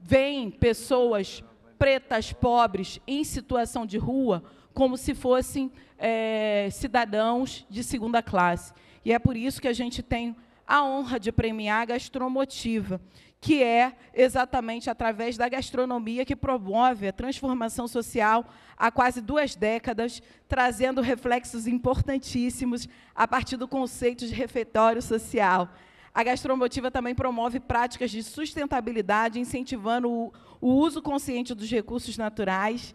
G: veem pessoas pretas, pobres, em situação de rua, como se fossem é, cidadãos de segunda classe. E é por isso que a gente tem a honra de premiar a gastromotiva, que é exatamente através da gastronomia que promove a transformação social há quase duas décadas, trazendo reflexos importantíssimos a partir do conceito de refeitório social. A gastromotiva também promove práticas de sustentabilidade, incentivando o, o uso consciente dos recursos naturais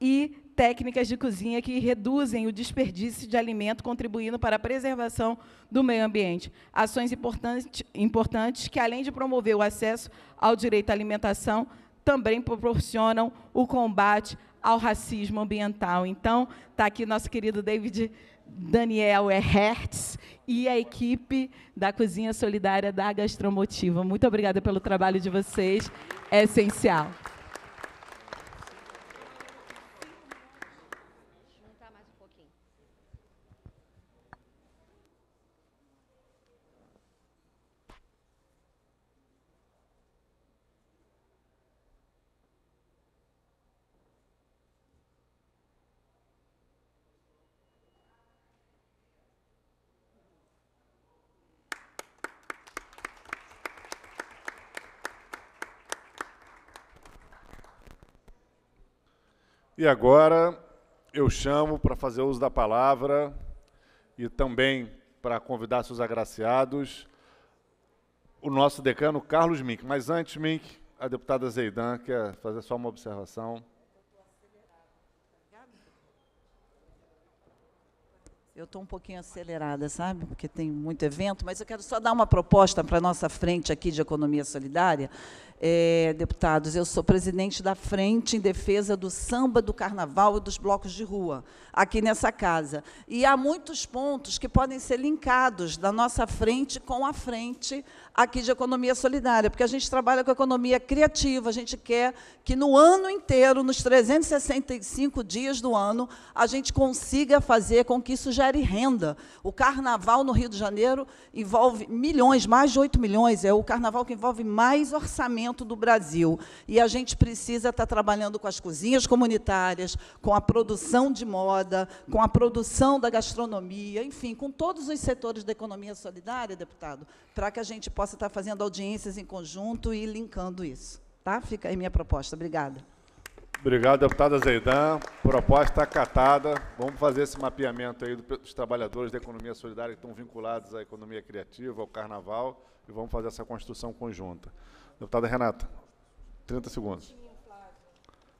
G: e técnicas de cozinha que reduzem o desperdício de alimento, contribuindo para a preservação do meio ambiente. Ações importante, importantes que, além de promover o acesso ao direito à alimentação, também proporcionam o combate ao racismo ambiental. Então, está aqui nosso querido David Daniel Hertz e a equipe da Cozinha Solidária da Gastromotiva. Muito obrigada pelo trabalho de vocês, é essencial.
A: E agora eu chamo para fazer uso da palavra e também para convidar seus agraciados o nosso decano Carlos Mink. Mas antes, Mink, a deputada Zeidan quer fazer só uma observação.
F: Eu estou um pouquinho acelerada, sabe? Porque tem muito evento, mas eu quero só dar uma proposta para a nossa frente aqui de Economia Solidária. É, deputados, eu sou presidente da Frente em Defesa do Samba, do Carnaval e dos Blocos de Rua, aqui nessa casa. E há muitos pontos que podem ser linkados da nossa frente com a frente aqui de economia solidária, porque a gente trabalha com economia criativa, a gente quer que no ano inteiro, nos 365 dias do ano, a gente consiga fazer com que isso gere renda. O carnaval no Rio de Janeiro envolve milhões, mais de 8 milhões, é o carnaval que envolve mais orçamento do Brasil. E a gente precisa estar trabalhando com as cozinhas comunitárias, com a produção de moda, com a produção da gastronomia, enfim, com todos os setores da economia solidária, deputado, para que a gente possa nossa estar fazendo audiências em conjunto e linkando isso. Tá? Fica aí minha proposta. Obrigada.
A: Obrigado, deputada Zeidan. Proposta acatada. Vamos fazer esse mapeamento aí dos trabalhadores da economia solidária que estão vinculados à economia criativa, ao carnaval, e vamos fazer essa construção conjunta. Deputada Renata, 30 segundos.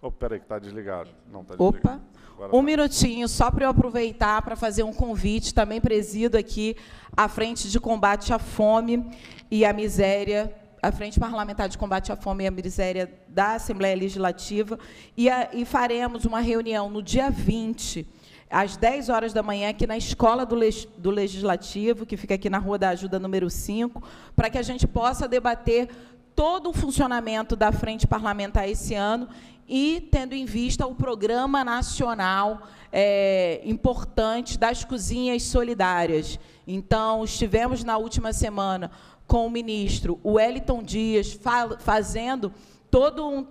A: Oh, peraí, que está desligado. Não, tá desligado. Opa. Agora um tá.
G: minutinho, só para eu aproveitar para fazer um convite. Também presido aqui a Frente de Combate à Fome e à Miséria, a Frente Parlamentar de Combate à Fome e à Miséria da Assembleia Legislativa. E, a, e faremos uma reunião no dia 20 às 10 horas da manhã, aqui na Escola do, do, Legislativo, que fica aqui na Rua da Ajuda número 5, para que a gente possa debater todo o funcionamento da Frente Parlamentar esse ano e tendo em vista o programa nacional é, importante das cozinhas solidárias. Então, estivemos na última semana com o ministro, Wellington Dias, fazendo todo um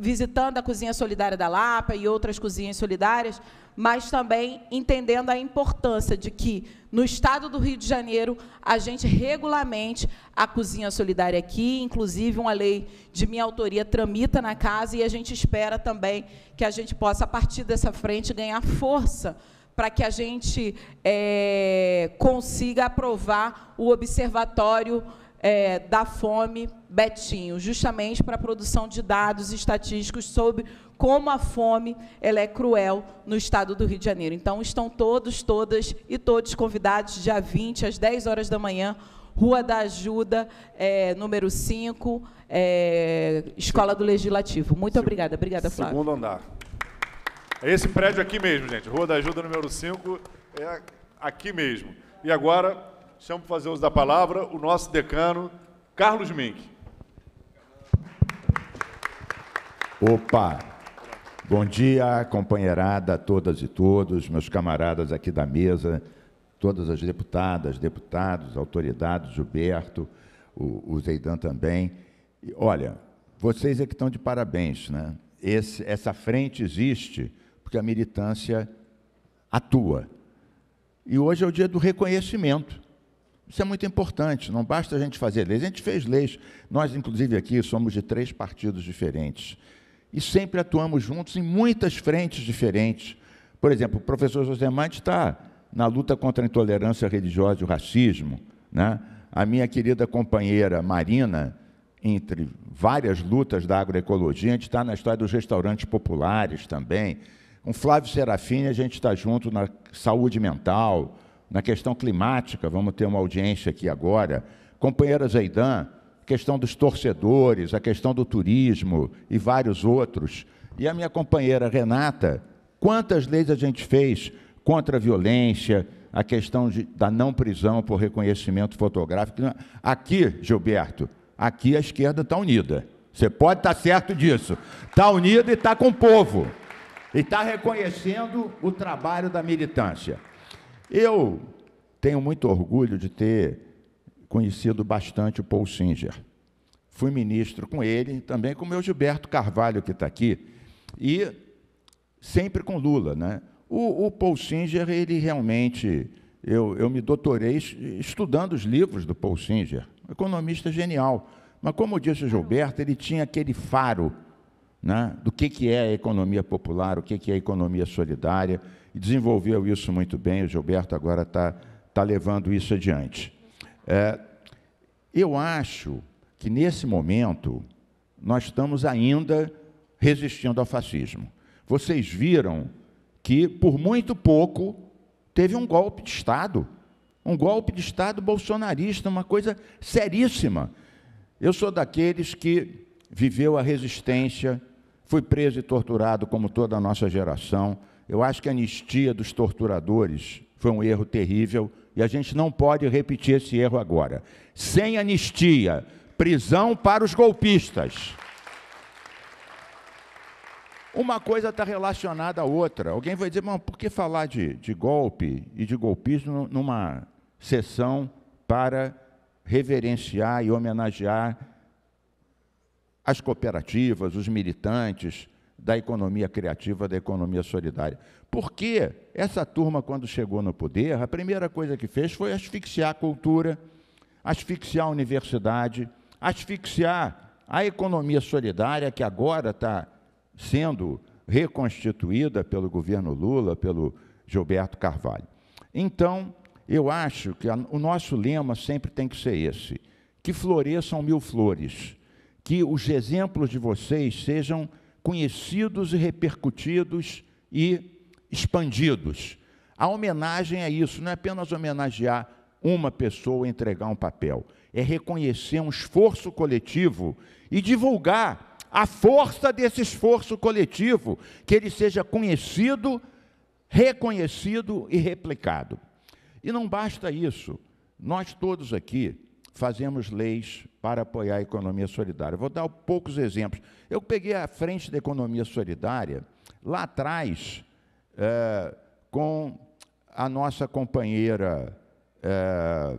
G: visitando a Cozinha Solidária da Lapa e outras cozinhas solidárias, mas também entendendo a importância de que, no estado do Rio de Janeiro, a gente regulamente a Cozinha Solidária aqui, inclusive uma lei de minha autoria tramita na casa, e a gente espera também que a gente possa, a partir dessa frente, ganhar força para que a gente é, consiga aprovar o Observatório é, da fome Betinho, justamente para a produção de dados estatísticos sobre como a fome ela é cruel no estado do Rio de Janeiro. Então, estão todos, todas e todos convidados, dia 20, às 10 horas da manhã, Rua da Ajuda, é, número 5, é, Escola do Legislativo. Muito obrigada. Obrigada, Flávio. Segundo andar.
A: É esse prédio aqui mesmo, gente. Rua da Ajuda, número 5, é aqui mesmo. E agora, Chamo para fazer uso da palavra o nosso decano, Carlos Mink.
H: Opa! Bom dia, companheirada, a todas e todos, meus camaradas aqui da mesa, todas as deputadas, deputados, autoridades, Gilberto, o, o Zeidan também. E, olha, vocês é que estão de parabéns, né? Esse, essa frente existe porque a militância atua. E hoje é o dia do reconhecimento. Isso é muito importante, não basta a gente fazer leis. A gente fez leis, nós, inclusive, aqui somos de três partidos diferentes. E sempre atuamos juntos em muitas frentes diferentes. Por exemplo, o professor José Mante está na luta contra a intolerância religiosa e o racismo. Né? A minha querida companheira Marina, entre várias lutas da agroecologia, a gente está na história dos restaurantes populares também. Com Flávio Serafini, a gente está junto na saúde mental na questão climática, vamos ter uma audiência aqui agora. Companheira Zeidan, questão dos torcedores, a questão do turismo e vários outros. E a minha companheira Renata, quantas leis a gente fez contra a violência, a questão de, da não prisão por reconhecimento fotográfico. Aqui, Gilberto, aqui a esquerda está unida. Você pode estar tá certo disso. Está unida e está com o povo. E está reconhecendo o trabalho da militância. Eu tenho muito orgulho de ter conhecido bastante o Paul Singer. Fui ministro com ele, também com o meu Gilberto Carvalho, que está aqui, e sempre com Lula. Né? O, o Paul Singer, ele realmente. Eu, eu me doutorei estudando os livros do Paul Singer, economista genial. Mas, como disse o Gilberto, ele tinha aquele faro né, do que, que é a economia popular, o que, que é a economia solidária, e desenvolveu isso muito bem. O Gilberto agora está tá levando isso adiante. É, eu acho que, nesse momento, nós estamos ainda resistindo ao fascismo. Vocês viram que, por muito pouco, teve um golpe de Estado. Um golpe de Estado bolsonarista, uma coisa seríssima. Eu sou daqueles que viveu a resistência Fui preso e torturado como toda a nossa geração. Eu acho que a anistia dos torturadores foi um erro terrível e a gente não pode repetir esse erro agora. Sem anistia, prisão para os golpistas. Uma coisa está relacionada à outra. Alguém vai dizer, mas por que falar de, de golpe e de golpismo numa sessão para reverenciar e homenagear as cooperativas, os militantes da economia criativa, da economia solidária. Porque essa turma, quando chegou no poder, a primeira coisa que fez foi asfixiar a cultura, asfixiar a universidade, asfixiar a economia solidária, que agora está sendo reconstituída pelo governo Lula, pelo Gilberto Carvalho. Então, eu acho que a, o nosso lema sempre tem que ser esse: que floresçam mil flores que os exemplos de vocês sejam conhecidos e repercutidos e expandidos. A homenagem é isso, não é apenas homenagear uma pessoa entregar um papel, é reconhecer um esforço coletivo e divulgar a força desse esforço coletivo, que ele seja conhecido, reconhecido e replicado. E não basta isso, nós todos aqui fazemos leis para apoiar a economia solidária. Vou dar poucos exemplos. Eu peguei a frente da economia solidária lá atrás é, com a nossa companheira é,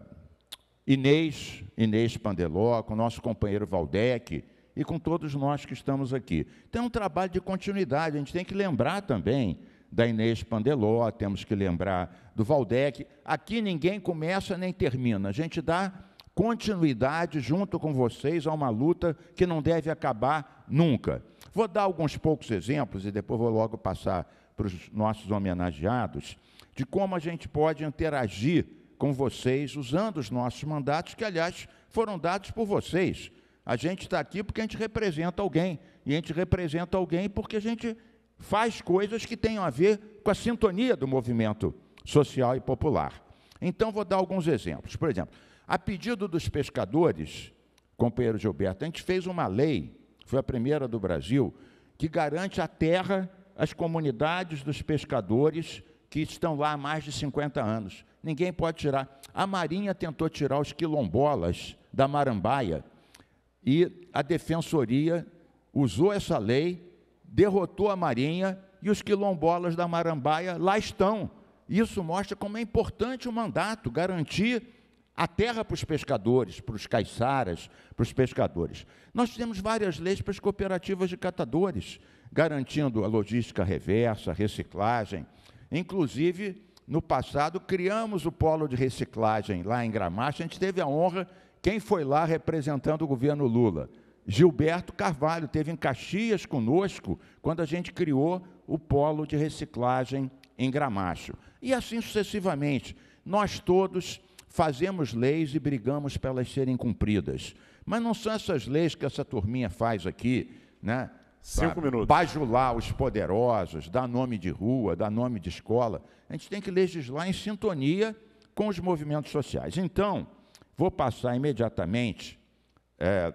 H: Inês, Inês Pandeló, com o nosso companheiro Valdec e com todos nós que estamos aqui. Tem então, é um trabalho de continuidade, a gente tem que lembrar também da Inês Pandeló, temos que lembrar do Valdec. Aqui ninguém começa nem termina, a gente dá continuidade junto com vocês a uma luta que não deve acabar nunca. Vou dar alguns poucos exemplos e depois vou logo passar para os nossos homenageados de como a gente pode interagir com vocês usando os nossos mandatos, que aliás foram dados por vocês. A gente está aqui porque a gente representa alguém, e a gente representa alguém porque a gente faz coisas que tenham a ver com a sintonia do movimento social e popular. Então, vou dar alguns exemplos. Por exemplo, a pedido dos pescadores, companheiro Gilberto, a gente fez uma lei, foi a primeira do Brasil, que garante a terra às comunidades dos pescadores que estão lá há mais de 50 anos. Ninguém pode tirar. A Marinha tentou tirar os quilombolas da Marambaia e a Defensoria usou essa lei, derrotou a Marinha e os quilombolas da Marambaia lá estão. Isso mostra como é importante o mandato garantir a terra para os pescadores, para os caiçaras, para os pescadores. Nós temos várias leis para as cooperativas de catadores, garantindo a logística reversa, reciclagem. Inclusive, no passado, criamos o polo de reciclagem lá em Gramacho. A gente teve a honra, quem foi lá representando o governo Lula? Gilberto Carvalho teve em Caxias conosco quando a gente criou o polo de reciclagem em Gramacho. E assim sucessivamente. Nós todos fazemos leis e brigamos para elas serem cumpridas. Mas não são essas leis que essa turminha faz aqui, né? Cinco minutos. Bajular os poderosos, dar nome de rua, dar nome de escola. A gente tem que legislar em sintonia com os movimentos sociais. Então, vou passar imediatamente é,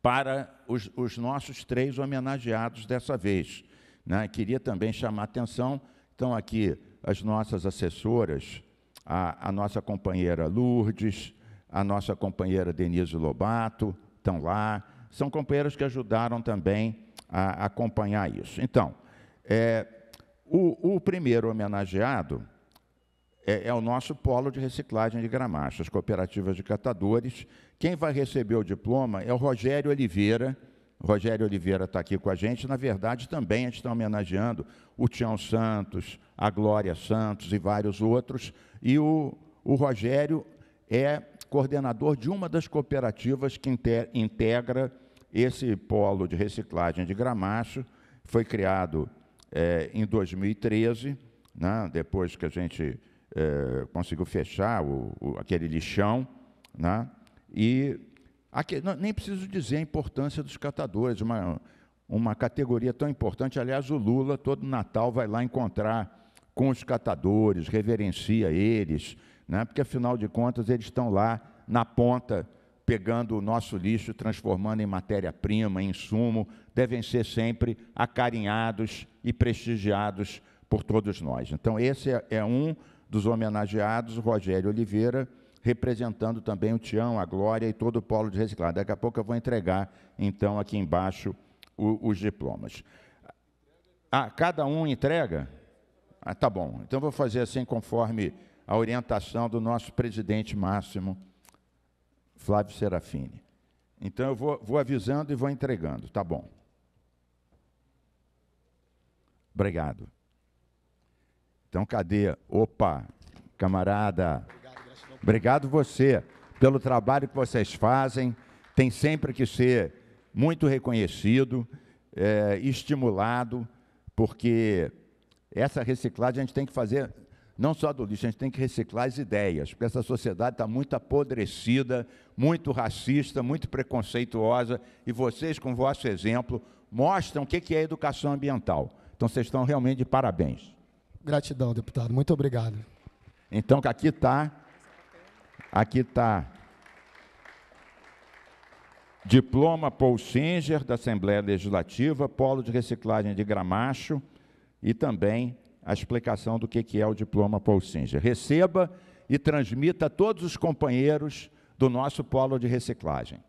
H: para os, os, nossos três homenageados dessa vez. Né? Queria também chamar a atenção, estão aqui as nossas assessoras a, a nossa companheira Lourdes, a nossa companheira Denise Lobato, estão lá. São companheiros que ajudaram também a acompanhar isso. Então, é, o, o, primeiro homenageado é, é, o nosso polo de reciclagem de as cooperativas de catadores. Quem vai receber o diploma é o Rogério Oliveira. O Rogério Oliveira está aqui com a gente. Na verdade, também a gente está homenageando o Tião Santos, a Glória Santos e vários outros e o, o Rogério é coordenador de uma das cooperativas que integra esse polo de reciclagem de gramacho. Foi criado é, em 2013, né, depois que a gente é, conseguiu fechar o, o, aquele lixão. Né, e aqui, não, nem preciso dizer a importância dos catadores, uma, uma categoria tão importante. Aliás, o Lula, todo Natal, vai lá encontrar com os catadores, reverencia eles, né? porque afinal de contas eles estão lá na ponta, pegando o nosso lixo, transformando em matéria-prima, em insumo, devem ser sempre acarinhados e prestigiados por todos nós. Então, esse é, é um dos homenageados, o Rogério Oliveira, representando também o Tião, a Glória e todo o polo de reciclagem. Daqui a pouco eu vou entregar, então, aqui embaixo o, os diplomas. Ah, cada um entrega? Ah, tá bom, então vou fazer assim conforme a orientação do nosso presidente máximo, Flávio Serafini. Então eu vou, vou avisando e vou entregando, tá bom. Obrigado. Então cadê? Opa, camarada. Obrigado, você pelo trabalho que vocês fazem. Tem sempre que ser muito reconhecido, é, estimulado, porque essa reciclagem a gente tem que fazer não só do lixo, a gente tem que reciclar as ideias, porque essa sociedade está muito apodrecida, muito racista, muito preconceituosa, e vocês, com vosso exemplo, mostram o que é educação ambiental. Então, vocês estão realmente de parabéns.
I: Gratidão, deputado. Muito obrigado.
H: Então, aqui está. Aqui está. Diploma Paul Singer, da Assembleia Legislativa, Polo de Reciclagem de Gramacho e também a explicação do que é o diploma Paul Singer. Receba e transmita a todos os companheiros do nosso polo de reciclagem.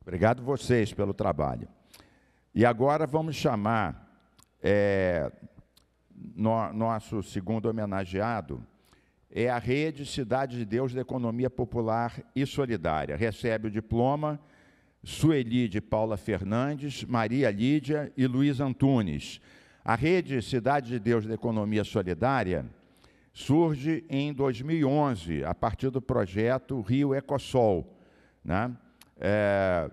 H: Obrigado vocês pelo trabalho. E agora vamos chamar é, no, nosso segundo homenageado, é a Rede Cidade de Deus da Economia Popular e Solidária. Recebe o diploma Sueli de Paula Fernandes, Maria Lídia e Luiz Antunes. A Rede Cidade de Deus da Economia Solidária surge em 2011, a partir do projeto Rio Ecosol, né? É,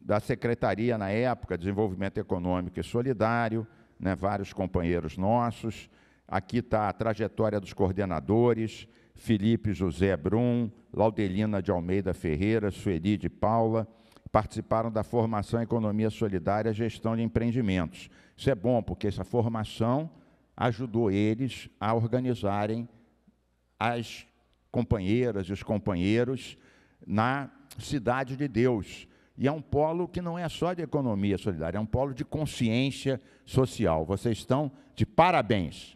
H: da Secretaria, na época, Desenvolvimento Econômico e Solidário, né? vários companheiros nossos, Aqui está a trajetória dos coordenadores: Felipe José Brum, Laudelina de Almeida Ferreira, Sueli de Paula. Participaram da formação Economia Solidária Gestão de Empreendimentos. Isso é bom, porque essa formação ajudou eles a organizarem as companheiras e os companheiros na Cidade de Deus. E é um polo que não é só de economia solidária, é um polo de consciência social. Vocês estão de parabéns.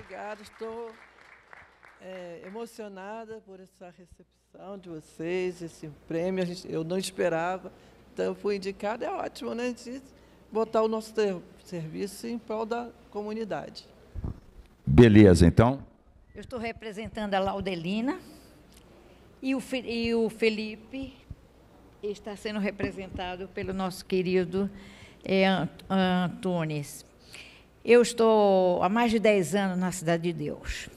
F: obrigada. Estou é, emocionada por essa recepção de vocês, esse prêmio. Gente, eu não esperava. Então, fui indicada, é ótimo, né? De botar o nosso ter, serviço em prol da comunidade.
H: Beleza, então.
F: Eu estou representando a Laudelina e o, e o Felipe está sendo representado pelo nosso querido é, Antunes. Eu estou há mais de 10 anos na Cidade de Deus.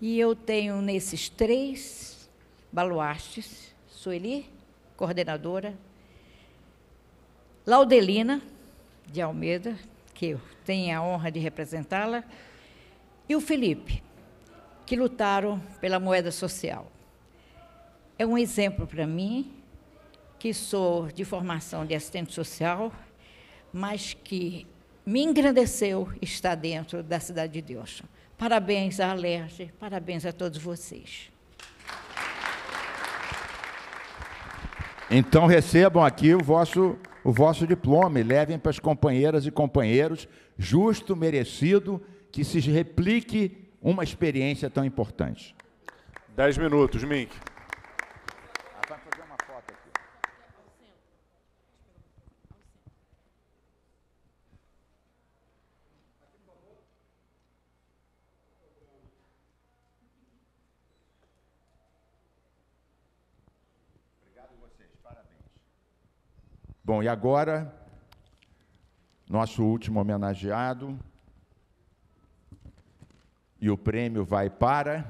F: E eu tenho nesses três baluartes, Sueli, coordenadora, Laudelina de Almeida, que eu tenho a honra de representá-la, e o Felipe, que lutaram pela moeda social. É um exemplo para mim, que sou de formação de assistente social, mas que me engrandeceu estar dentro da Cidade de Deus. Parabéns à Alerge, parabéns a todos vocês.
H: Então recebam aqui o vosso, o vosso diploma e levem para as companheiras e companheiros, justo, merecido, que se replique uma experiência tão importante.
A: Dez minutos, Mink.
H: Bom, e agora, nosso último homenageado. E o prêmio vai para.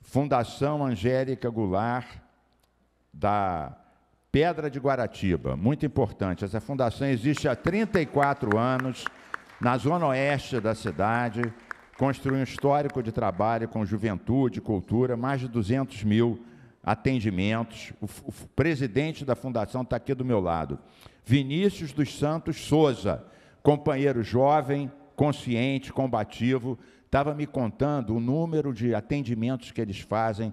H: Fundação Angélica Goulart, da Pedra de Guaratiba, muito importante. Essa fundação existe há 34 anos, na zona oeste da cidade, construiu um histórico de trabalho com juventude, cultura, mais de 200 mil atendimentos. O, o presidente da fundação está aqui do meu lado. Vinícius dos Santos Souza, companheiro jovem, consciente, combativo, estava me contando o número de atendimentos que eles fazem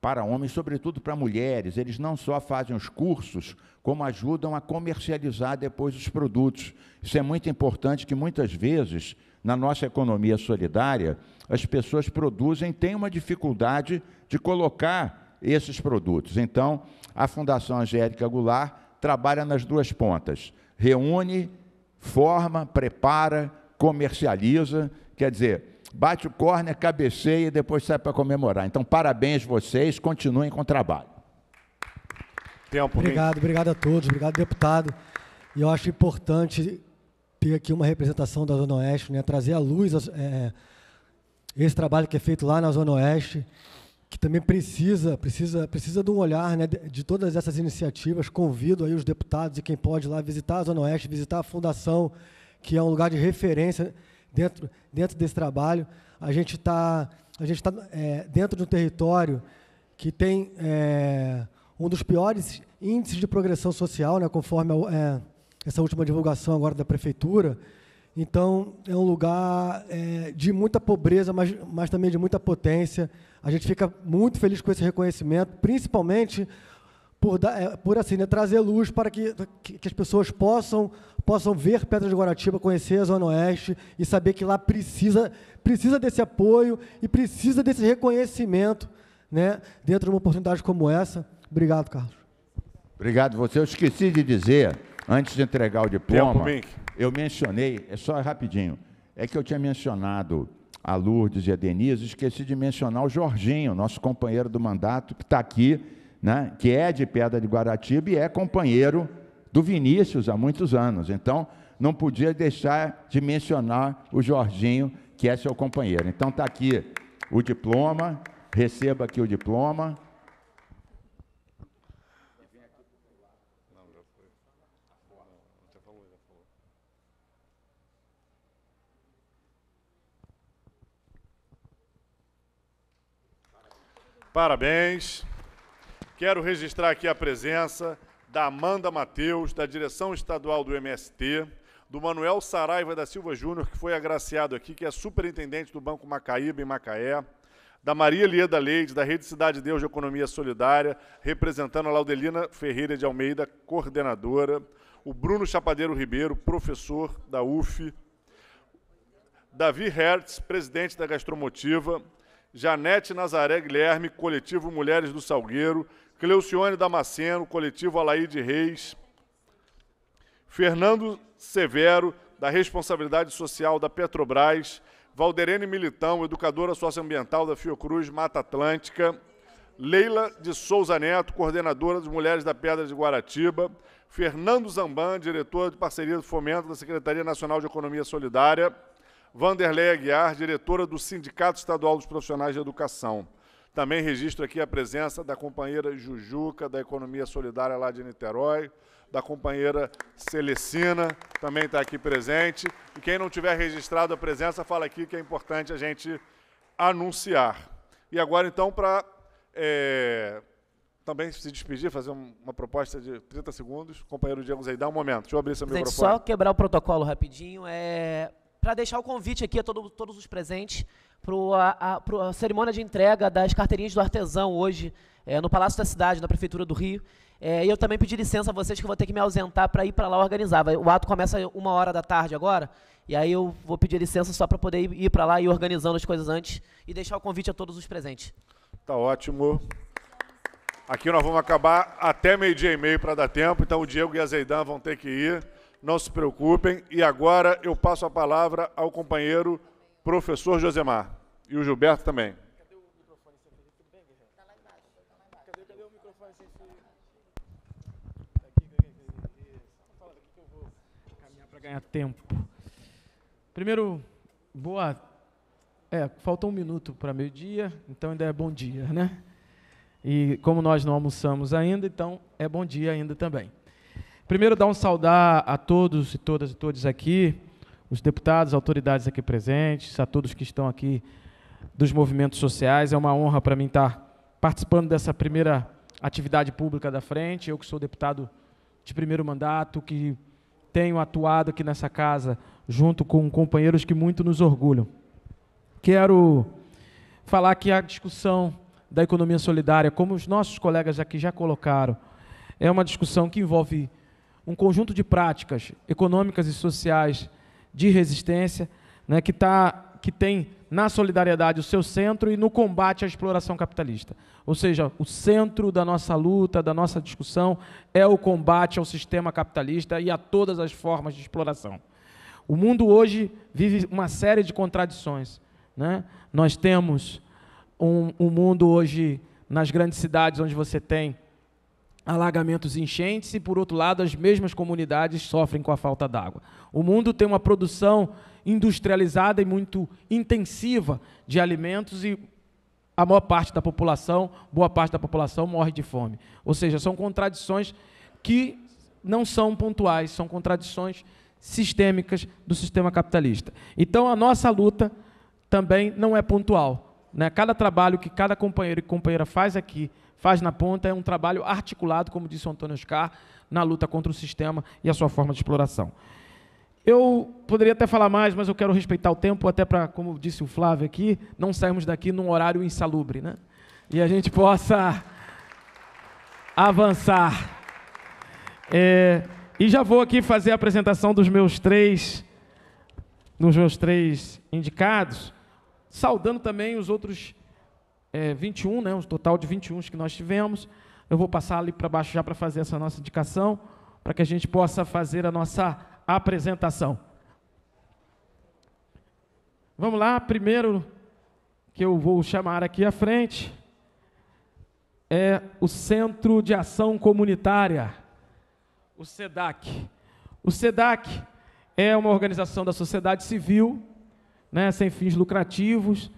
H: para homens, sobretudo para mulheres. Eles não só fazem os cursos, como ajudam a comercializar depois os produtos. Isso é muito importante que muitas vezes na nossa economia solidária, as pessoas produzem, têm uma dificuldade de colocar esses produtos. Então, a Fundação Angélica Goulart trabalha nas duas pontas: reúne, forma, prepara, comercializa, quer dizer, bate o córner, é cabeceia e depois sai para comemorar. Então, parabéns vocês, continuem com o trabalho.
A: Tempo,
I: obrigado, obrigado a todos, obrigado, deputado. E eu acho importante ter aqui uma representação da Zona Oeste, né? trazer à luz é, esse trabalho que é feito lá na Zona Oeste que também precisa, precisa, precisa de um olhar né, de todas essas iniciativas. Convido aí os deputados e quem pode lá visitar a Zona Oeste, visitar a Fundação, que é um lugar de referência dentro, dentro desse trabalho. A gente está tá, é, dentro de um território que tem é, um dos piores índices de progressão social, né, conforme a, é, essa última divulgação agora da Prefeitura. Então, é um lugar é, de muita pobreza, mas, mas também de muita potência. A gente fica muito feliz com esse reconhecimento, principalmente por, é, por assim, né, trazer luz para que, que, as pessoas possam, possam ver Pedras de Guaratiba, conhecer a Zona Oeste e saber que lá precisa, precisa desse apoio e precisa desse reconhecimento né, dentro de uma oportunidade como essa. Obrigado, Carlos.
H: Obrigado você. Eu esqueci de dizer, antes de entregar o diploma, Tempo, eu mencionei, é só rapidinho, é que eu tinha mencionado a Lourdes e a Denise, esqueci de mencionar o Jorginho, nosso companheiro do mandato, que está aqui, né, que é de Pedra de Guaratiba e é companheiro do Vinícius há muitos anos. Então, não podia deixar de mencionar o Jorginho, que é seu companheiro. Então, está aqui o diploma, receba aqui o diploma.
A: Parabéns. Quero registrar aqui a presença da Amanda Mateus, da direção estadual do MST, do Manuel Saraiva da Silva Júnior, que foi agraciado aqui, que é superintendente do Banco Macaíba, em Macaé, da Maria Lieda Leite, da Rede Cidade Deus de Economia Solidária, representando a Laudelina Ferreira de Almeida, coordenadora, o Bruno Chapadeiro Ribeiro, professor da UF, Davi Hertz, presidente da Gastromotiva, Janete Nazaré Guilherme, coletivo Mulheres do Salgueiro, Cleucione Damasceno, coletivo Alaide Reis, Fernando Severo, da Responsabilidade Social da Petrobras, Valderene Militão, educadora socioambiental da Fiocruz Mata Atlântica, Leila de Souza Neto, coordenadora das Mulheres da Pedra de Guaratiba, Fernando Zamban, diretor de parceria do Fomento da Secretaria Nacional de Economia Solidária, Vanderlei Aguiar, diretora do Sindicato Estadual dos Profissionais de Educação. Também registro aqui a presença da companheira Jujuca, da Economia Solidária lá de Niterói, da companheira Celecina, também está aqui presente. E quem não tiver registrado a presença, fala aqui que é importante a gente anunciar. E agora, então, para é, também se despedir, fazer uma proposta de 30 segundos. Companheiro Diego Zeidá, um momento. Deixa eu abrir seu microfone. Só
D: quebrar o protocolo rapidinho. É, para deixar o convite aqui a todo, todos os presentes para a cerimônia de entrega das carteirinhas do artesão hoje é, no Palácio da Cidade, na Prefeitura do Rio. É, e eu também pedi licença a vocês que eu vou ter que me ausentar para ir para lá organizar. O ato começa uma hora da tarde agora, e aí eu vou pedir licença só para poder ir para lá e ir organizando as coisas antes e deixar o convite a todos os presentes.
A: Está ótimo. Aqui nós vamos acabar até meio-dia e meio para dar tempo, então o Diego e a Zeidan vão ter que ir não se preocupem. E agora eu passo a palavra ao companheiro professor Josemar e o Gilberto também.
J: ganhar tempo. Primeiro, boa. É, falta um minuto para meio-dia, então ainda é bom dia, né? E como nós não almoçamos ainda, então é bom dia ainda também. Primeiro, dar um saudar a todos e todas e todos aqui, os deputados, autoridades aqui presentes, a todos que estão aqui dos movimentos sociais. É uma honra para mim estar tá participando dessa primeira atividade pública da frente. Eu que sou deputado de primeiro mandato, que tenho atuado aqui nessa casa junto com companheiros que muito nos orgulham. Quero falar que a discussão da economia solidária, como os nossos colegas aqui já colocaram, é uma discussão que envolve um conjunto de práticas econômicas e sociais de resistência, né, que, tá, que tem na solidariedade o seu centro e no combate à exploração capitalista. Ou seja, o centro da nossa luta, da nossa discussão, é o combate ao sistema capitalista e a todas as formas de exploração. O mundo hoje vive uma série de contradições. Né? Nós temos um, um mundo hoje, nas grandes cidades, onde você tem alagamentos e enchentes, e por outro lado, as mesmas comunidades sofrem com a falta d'água. O mundo tem uma produção industrializada e muito intensiva de alimentos e a maior parte da população, boa parte da população morre de fome. Ou seja, são contradições que não são pontuais, são contradições sistêmicas do sistema capitalista. Então a nossa luta também não é pontual, né? Cada trabalho que cada companheiro e companheira faz aqui faz na ponta é um trabalho articulado, como disse o Antônio Oscar, na luta contra o sistema e a sua forma de exploração. Eu poderia até falar mais, mas eu quero respeitar o tempo, até para, como disse o Flávio aqui, não sairmos daqui num horário insalubre, né? E a gente possa avançar. É, e já vou aqui fazer a apresentação dos meus três, dos meus três indicados, saudando também os outros é, 21, né, um total de 21 que nós tivemos. Eu vou passar ali para baixo já para fazer essa nossa indicação, para que a gente possa fazer a nossa apresentação. Vamos lá, primeiro que eu vou chamar aqui à frente é o Centro de Ação Comunitária, o SEDAC. O SEDAC é uma organização da sociedade civil, né, sem fins lucrativos,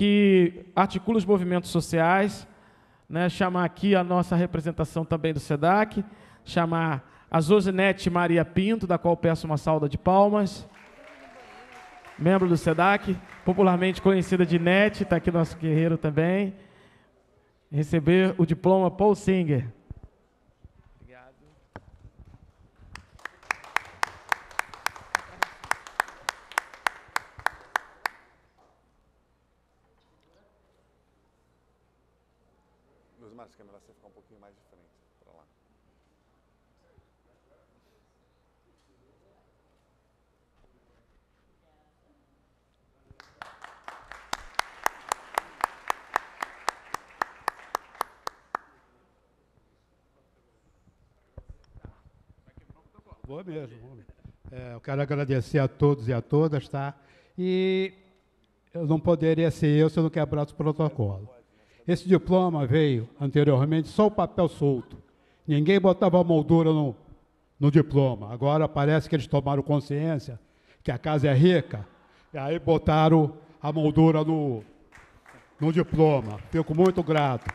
J: que articula os movimentos sociais, né, chamar aqui a nossa representação também do SEDAC, chamar a Zosinete Maria Pinto, da qual peço uma salda de palmas, membro do SEDAC, popularmente conhecida de NET, está aqui nosso guerreiro também, receber o diploma Paul Singer. Eu quero agradecer a todos e a todas, tá? E eu não poderia ser eu se eu não quebrasse o
H: protocolo. Esse diploma veio anteriormente só o papel solto. Ninguém botava moldura no, no diploma. Agora parece que eles tomaram consciência que a casa é rica, e aí botaram a moldura no, no diploma. Fico muito grato.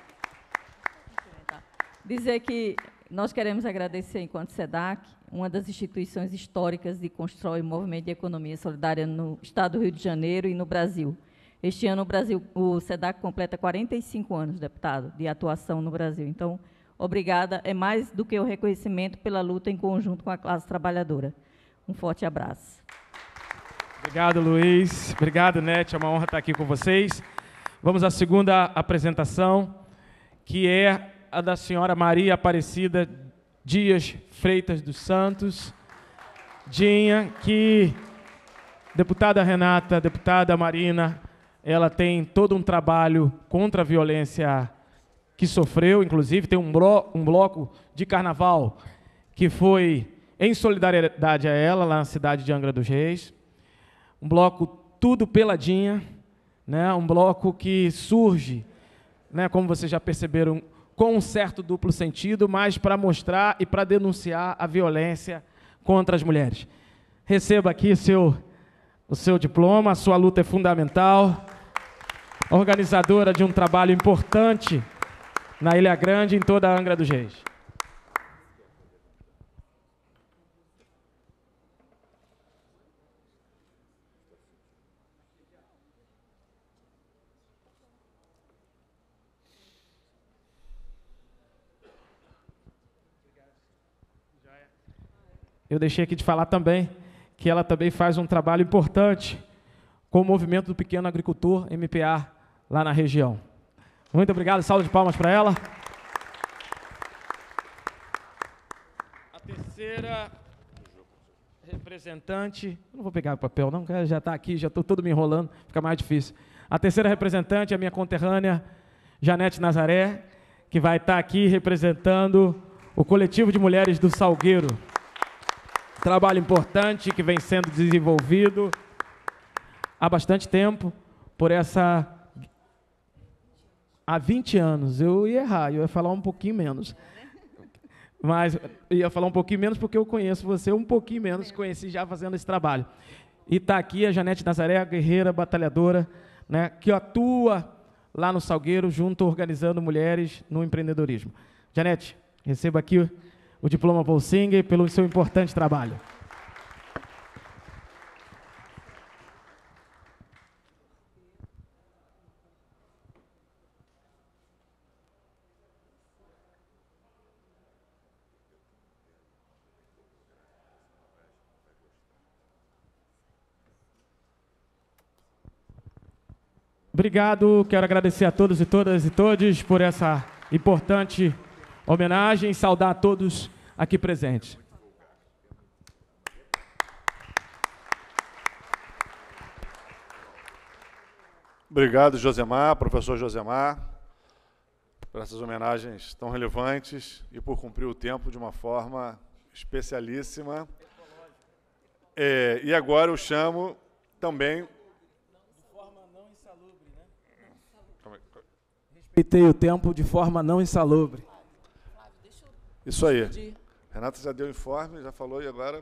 F: Dizer que nós
G: queremos agradecer, enquanto SEDAC, uma das instituições históricas que constrói o movimento de economia solidária no estado do Rio de Janeiro e no Brasil. Este ano o Brasil, o SEDAC completa 45 anos, deputado, de atuação no Brasil. Então, obrigada, é mais do que o reconhecimento pela luta em conjunto com a classe trabalhadora. Um forte abraço.
J: Obrigado, Luiz. Obrigado, Nete. É uma honra estar aqui com vocês. Vamos à segunda apresentação, que é a da senhora Maria Aparecida Dias Freitas dos Santos. Dinha, que deputada Renata, deputada Marina, ela tem todo um trabalho contra a violência que sofreu, inclusive tem um, um bloco de carnaval que foi em solidariedade a ela, lá na cidade de Angra dos Reis. Um bloco tudo peladinha, né? um bloco que surge, né, como vocês já perceberam, com um certo duplo sentido, mas para mostrar e para denunciar a violência contra as mulheres. Receba aqui seu, o seu diploma, a sua luta é fundamental. Organizadora de um trabalho importante na Ilha Grande e em toda a Angra dos Reis. Eu deixei aqui de falar também que ela também faz um trabalho importante com o movimento do pequeno agricultor MPA lá na região. Muito obrigado, salve de palmas para ela. A terceira representante, não vou pegar o papel não, já está aqui, já estou todo me enrolando, fica mais difícil. A terceira representante é a minha conterrânea, Janete Nazaré, que vai estar tá aqui representando o coletivo de mulheres do Salgueiro. Trabalho importante que vem sendo desenvolvido há bastante tempo por essa. Há 20 anos. Eu ia errar, eu ia falar um pouquinho menos. Mas ia falar um pouquinho menos porque eu conheço você um pouquinho menos, conheci já fazendo esse trabalho. E está aqui a Janete Nazaré, guerreira, batalhadora, né, que atua lá no Salgueiro, junto organizando mulheres no empreendedorismo. Janete, receba aqui o diploma Paul Singer pelo seu importante trabalho. Obrigado, quero agradecer a todos e todas e todos por essa importante homenagem, saudar a todos aqui presente.
A: Obrigado, Josemar, professor Josemar, por essas homenagens tão relevantes e por cumprir o tempo de uma forma especialíssima. É, e agora eu chamo também
J: respeitei o tempo de forma não insalubre.
A: Isso aí. Renata já deu informe, já falou e agora.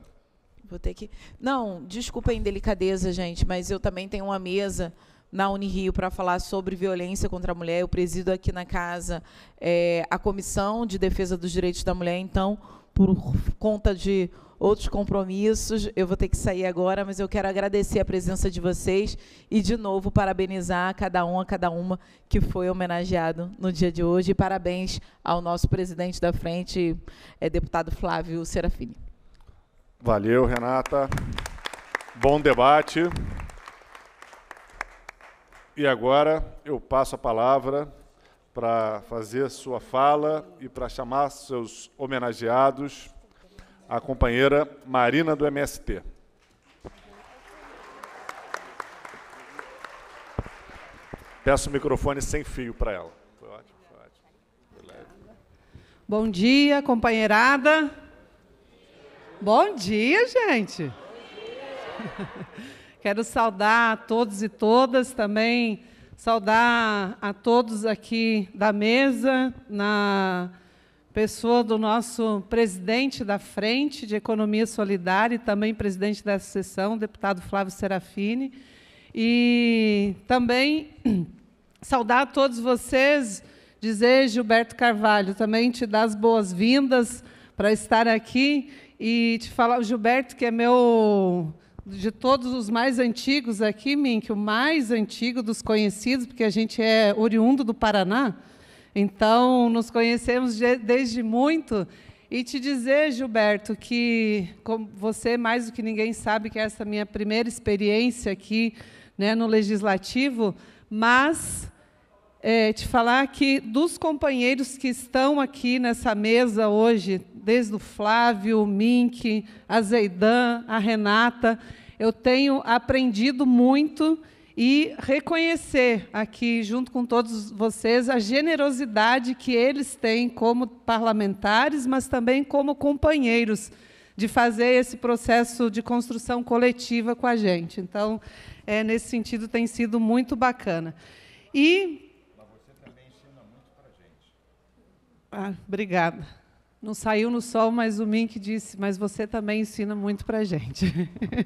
G: Vou ter que. Não, desculpa a indelicadeza, gente, mas eu também tenho uma mesa na Unirio para falar sobre violência contra a mulher. Eu presido aqui na casa é, a Comissão de Defesa dos Direitos da Mulher, então, por conta de outros compromissos. Eu vou ter que sair agora, mas eu quero agradecer a presença de vocês e, de novo, parabenizar cada um, a cada uma que foi homenageado no dia de hoje. E parabéns ao nosso presidente da frente, é, deputado Flávio Serafini.
A: Valeu, Renata. Bom debate. E agora eu passo a palavra para fazer sua fala e para chamar seus homenageados a companheira Marina do MST. Peço o microfone sem fio para ela. Foi ótimo, foi ótimo.
B: Bom dia, companheirada. Bom dia, gente. Quero saudar a todos e todas também, saudar a todos aqui da mesa, na pessoa do nosso presidente da Frente de Economia Solidária e também presidente dessa sessão, deputado Flávio Serafini. E também saudar todos vocês, dizer, Gilberto Carvalho, também te dar as boas-vindas para estar aqui e te falar, o Gilberto, que é meu de todos os mais antigos aqui, Mink, o mais antigo dos conhecidos, porque a gente é oriundo do Paraná, então, nos conhecemos desde muito e te dizer, Gilberto, que você mais do que ninguém sabe que essa é a minha primeira experiência aqui né, no Legislativo, mas é, te falar que dos companheiros que estão aqui nessa mesa hoje, desde o Flávio, o Mink, a Zeidan, a Renata, eu tenho aprendido muito e reconhecer aqui, junto com todos vocês, a generosidade que eles têm como parlamentares, mas também como companheiros de fazer esse processo de construção coletiva com a gente. Então, é, nesse sentido, tem sido muito bacana. E. Mas você também ensina muito para a gente. Ah, obrigada. Não saiu no sol, mas o Mink disse, mas você também ensina muito para a gente.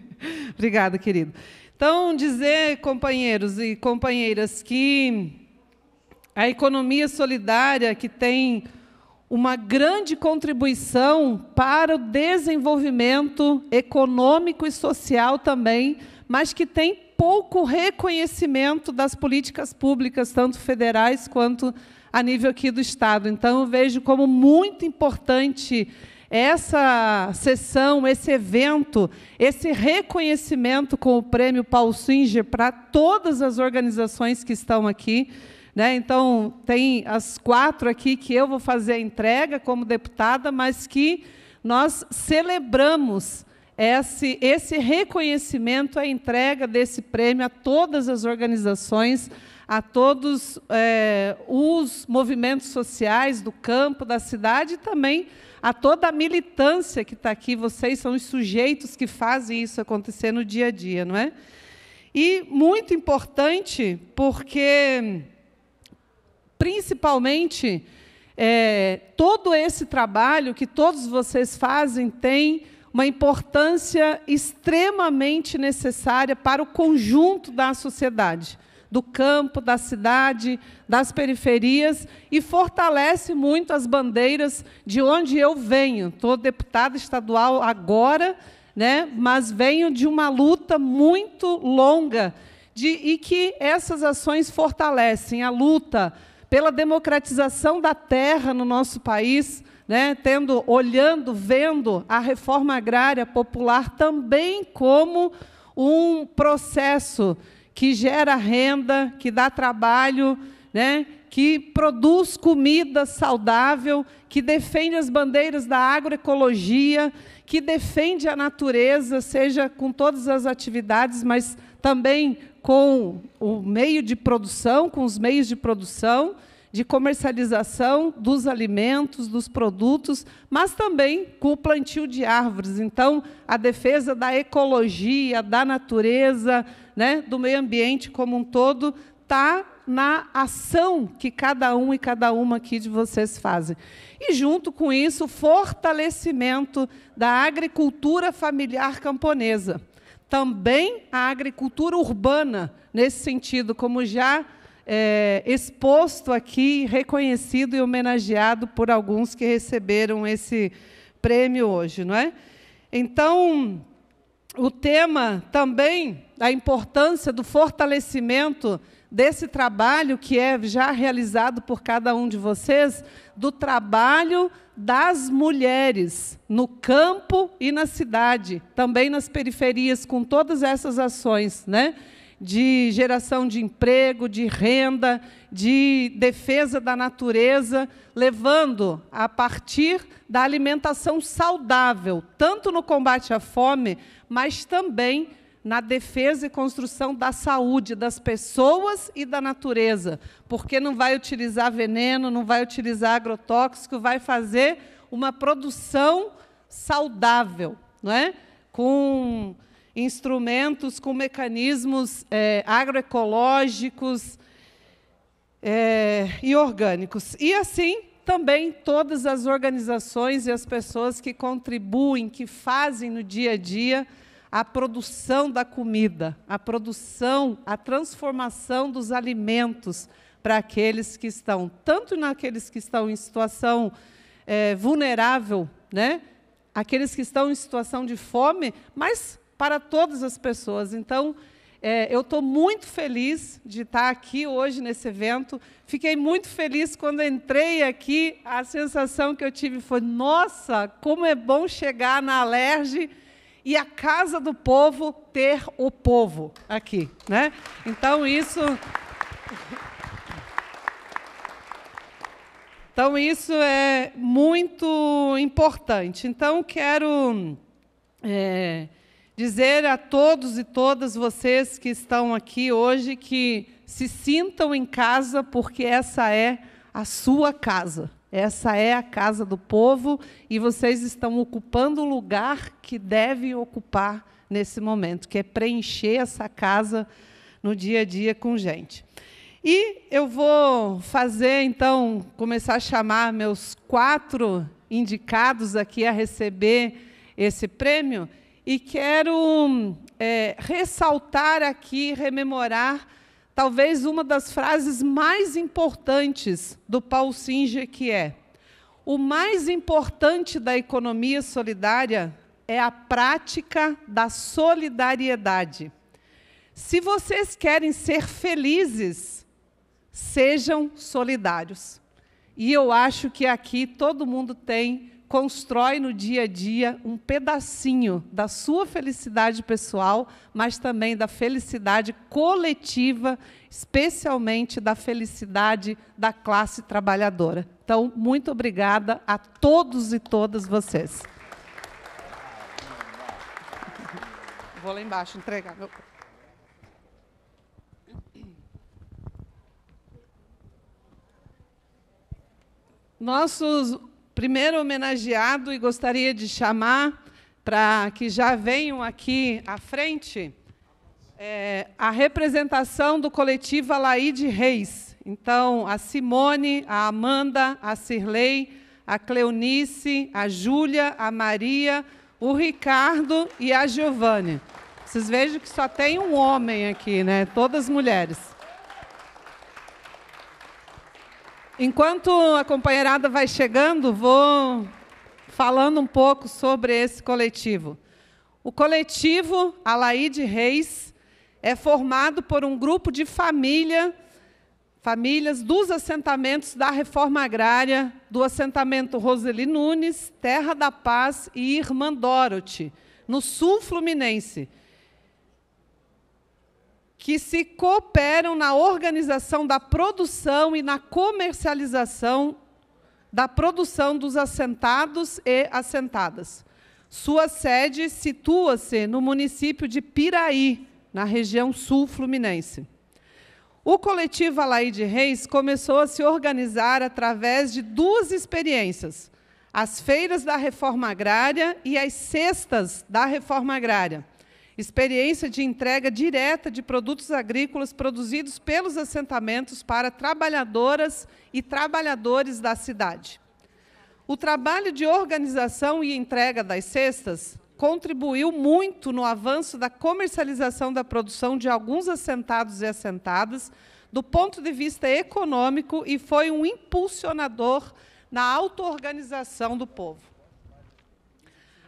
B: obrigada, querido. Então, dizer, companheiros e companheiras, que a economia solidária que tem uma grande contribuição para o desenvolvimento econômico e social também, mas que tem pouco reconhecimento das políticas públicas, tanto federais quanto a nível aqui do Estado. Então, eu vejo como muito importante essa sessão, esse evento, esse reconhecimento com o prêmio Paul Singer para todas as organizações que estão aqui. Né? Então, tem as quatro aqui que eu vou fazer a entrega como deputada, mas que nós celebramos esse, esse reconhecimento, a entrega desse prêmio a todas as organizações, a todos é, os movimentos sociais do campo, da cidade e também a toda a militância que está aqui. Vocês são os sujeitos que fazem isso acontecer no dia a dia, não é? E muito importante porque, principalmente, é, todo esse trabalho que todos vocês fazem tem uma importância extremamente necessária para o conjunto da sociedade do campo, da cidade, das periferias e fortalece muito as bandeiras de onde eu venho. Estou deputada estadual agora, né? mas venho de uma luta muito longa de, e que essas ações fortalecem a luta pela democratização da terra no nosso país, né, tendo, olhando, vendo a reforma agrária popular também como um processo que gera renda, que dá trabalho, né? que produz comida saudável, que defende as bandeiras da agroecologia, que defende a natureza, seja com todas as atividades, mas também com o meio de produção, com os meios de produção, de comercialização dos alimentos, dos produtos, mas também com o plantio de árvores. Então, a defesa da ecologia, da natureza, né, do meio ambiente como um todo está na ação que cada um e cada uma aqui de vocês fazem. E, junto com isso, o fortalecimento da agricultura familiar camponesa. Também a agricultura urbana, nesse sentido, como já é, exposto aqui, reconhecido e homenageado por alguns que receberam esse prêmio hoje. Não é? Então, o tema também a importância do fortalecimento desse trabalho que é já realizado por cada um de vocês, do trabalho das mulheres no campo e na cidade, também nas periferias, com todas essas ações, né? de geração de emprego, de renda, de defesa da natureza, levando a partir da alimentação saudável, tanto no combate à fome, mas também na defesa e construção da saúde das pessoas e da natureza, porque não vai utilizar veneno, não vai utilizar agrotóxico, vai fazer uma produção saudável, não é? com instrumentos, com mecanismos é, agroecológicos é, e orgânicos. E assim também todas as organizações e as pessoas que contribuem, que fazem no dia a dia a produção da comida, a produção, a transformação dos alimentos para aqueles que estão, tanto naqueles que estão em situação é, vulnerável, né? aqueles que estão em situação de fome, mas para todas as pessoas. Então, é, eu estou muito feliz de estar tá aqui hoje nesse evento. Fiquei muito feliz quando entrei aqui. A sensação que eu tive foi: nossa, como é bom chegar na Alerge e a casa do povo ter o povo aqui, né? Então isso Então, isso é muito importante. Então, quero é, dizer a todos e todas vocês que estão aqui hoje que se sintam em casa, porque essa é a sua casa. Essa é a casa do povo e vocês estão ocupando o lugar que devem ocupar nesse momento, que é preencher essa casa no dia a dia com gente. E eu vou fazer, então, começar a chamar meus quatro indicados aqui a receber esse prêmio e quero é, ressaltar aqui, rememorar talvez uma das frases mais importantes do Paul Singer, que é: o mais importante da economia solidária é a prática da solidariedade. Se vocês querem ser felizes, sejam solidários. E eu acho que aqui todo mundo tem constrói no dia a dia um pedacinho da sua felicidade pessoal, mas também da felicidade coletiva, especialmente da felicidade da classe trabalhadora. Então, muito obrigada a todos e todas vocês. Vou lá embaixo entregar meu. Nossos primeiro homenageado e gostaria de chamar para que já venham aqui à frente é, a representação do coletivo Alaide Reis. Então, a Simone, a Amanda, a Cirlei, a Cleonice, a Júlia, a Maria, o Ricardo e a Giovanni. Vocês vejam que só tem um homem aqui, né? Todas mulheres. Enquanto a companheirada vai chegando, vou falando um pouco sobre esse coletivo. O coletivo Alaide Reis é formado por um grupo de família, famílias dos assentamentos da reforma agrária, do assentamento Roseli Nunes, Terra da Paz e Irmã Dorothy, no sul fluminense que se cooperam na organização da produção e na comercialização da produção dos assentados e assentadas. Sua sede situa-se no município de Piraí, na região sul fluminense. O coletivo Alaide Reis começou a se organizar através de duas experiências: as feiras da reforma agrária e as cestas da reforma agrária experiência de entrega direta de produtos agrícolas produzidos pelos assentamentos para trabalhadoras e trabalhadores da cidade. O trabalho de organização e entrega das cestas contribuiu muito no avanço da comercialização da produção de alguns assentados e assentadas do ponto de vista econômico e foi um impulsionador na autoorganização do povo.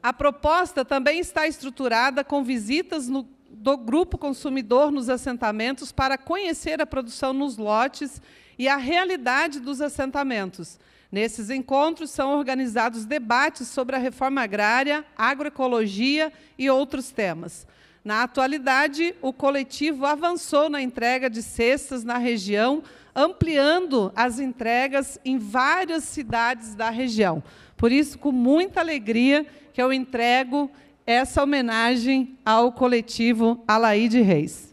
B: A proposta também está estruturada com visitas no, do grupo consumidor nos assentamentos para conhecer a produção nos lotes e a realidade dos assentamentos. Nesses encontros são organizados debates sobre a reforma agrária, agroecologia e outros temas. Na atualidade, o coletivo avançou na entrega de cestas na região, ampliando as entregas em várias cidades da região. Por isso, com muita alegria, que eu entrego essa homenagem ao coletivo Alaide Reis.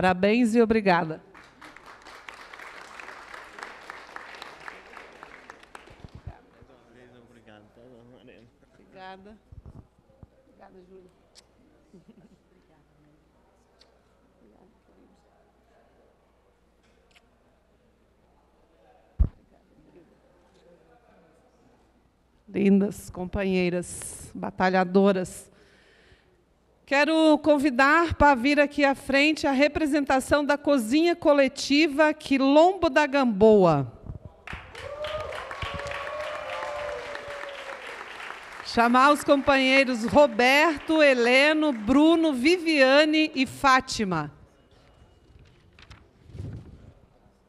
B: Parabéns e obrigada. Obrigada. Obrigada, Júlia. Lindas companheiras, batalhadoras. Quero convidar para vir aqui à frente a representação da cozinha coletiva Quilombo da Gamboa. Chamar os companheiros Roberto, Heleno, Bruno, Viviane e Fátima.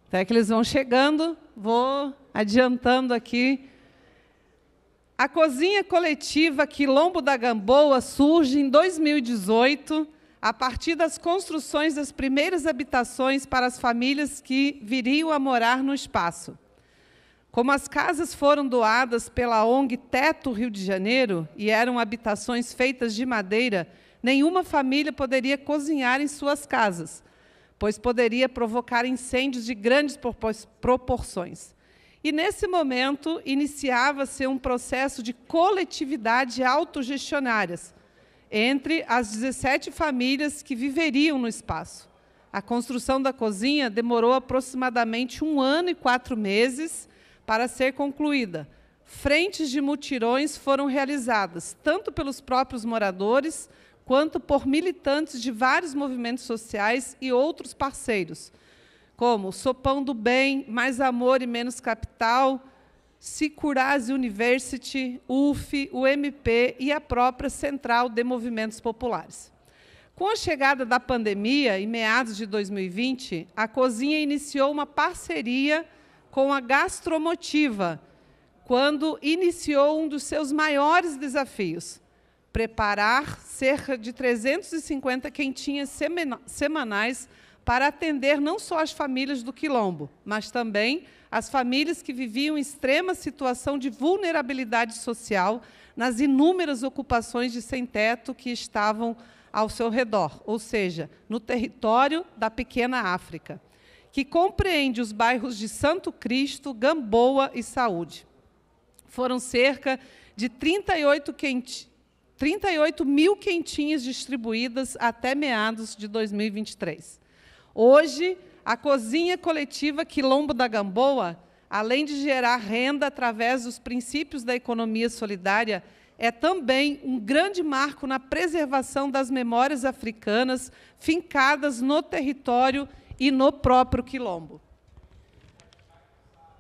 B: Até que eles vão chegando, vou adiantando aqui a cozinha coletiva Quilombo da Gamboa surge em 2018, a partir das construções das primeiras habitações para as famílias que viriam a morar no espaço. Como as casas foram doadas pela ONG Teto Rio de Janeiro e eram habitações feitas de madeira, nenhuma família poderia cozinhar em suas casas, pois poderia provocar incêndios de grandes proporções. E nesse momento iniciava-se um processo de coletividade autogestionárias entre as 17 famílias que viveriam no espaço. A construção da cozinha demorou aproximadamente um ano e quatro meses para ser concluída. Frentes de mutirões foram realizadas, tanto pelos próprios moradores, quanto por militantes de vários movimentos sociais e outros parceiros como Sopão do bem, mais amor e menos capital, Sicurase University, UF, UMP e a própria Central de Movimentos Populares. Com a chegada da pandemia, em meados de 2020, a cozinha iniciou uma parceria com a Gastromotiva, quando iniciou um dos seus maiores desafios, preparar cerca de 350 quentinhas semanais para atender não só as famílias do quilombo, mas também as famílias que viviam em extrema situação de vulnerabilidade social nas inúmeras ocupações de sem-teto que estavam ao seu redor, ou seja, no território da pequena África, que compreende os bairros de Santo Cristo, Gamboa e Saúde. Foram cerca de 38, quenti 38 mil quentinhas distribuídas até meados de 2023. Hoje, a cozinha coletiva Quilombo da Gamboa, além de gerar renda através dos princípios da economia solidária, é também um grande marco na preservação das memórias africanas fincadas no território e no próprio Quilombo.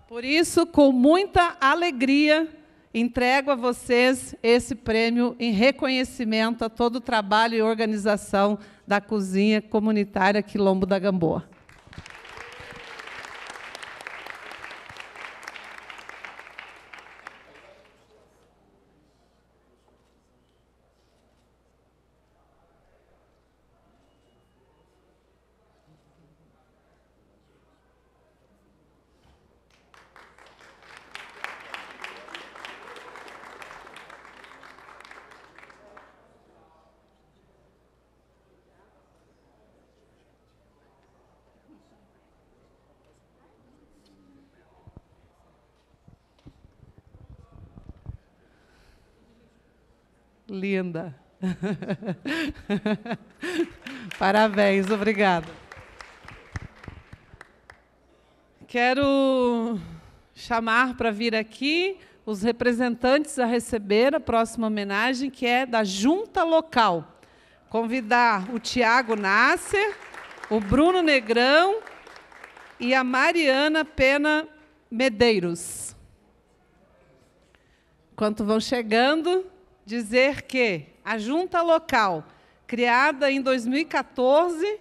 B: Por isso, com muita alegria, entrego a vocês esse prêmio em reconhecimento a todo o trabalho e organização da cozinha comunitária Quilombo da Gamboa. linda. Parabéns, obrigada. Quero chamar para vir aqui os representantes a receber a próxima homenagem, que é da Junta Local. Convidar o Tiago Nasser, o Bruno Negrão e a Mariana Pena Medeiros. Enquanto vão chegando, dizer que a junta local, criada em 2014,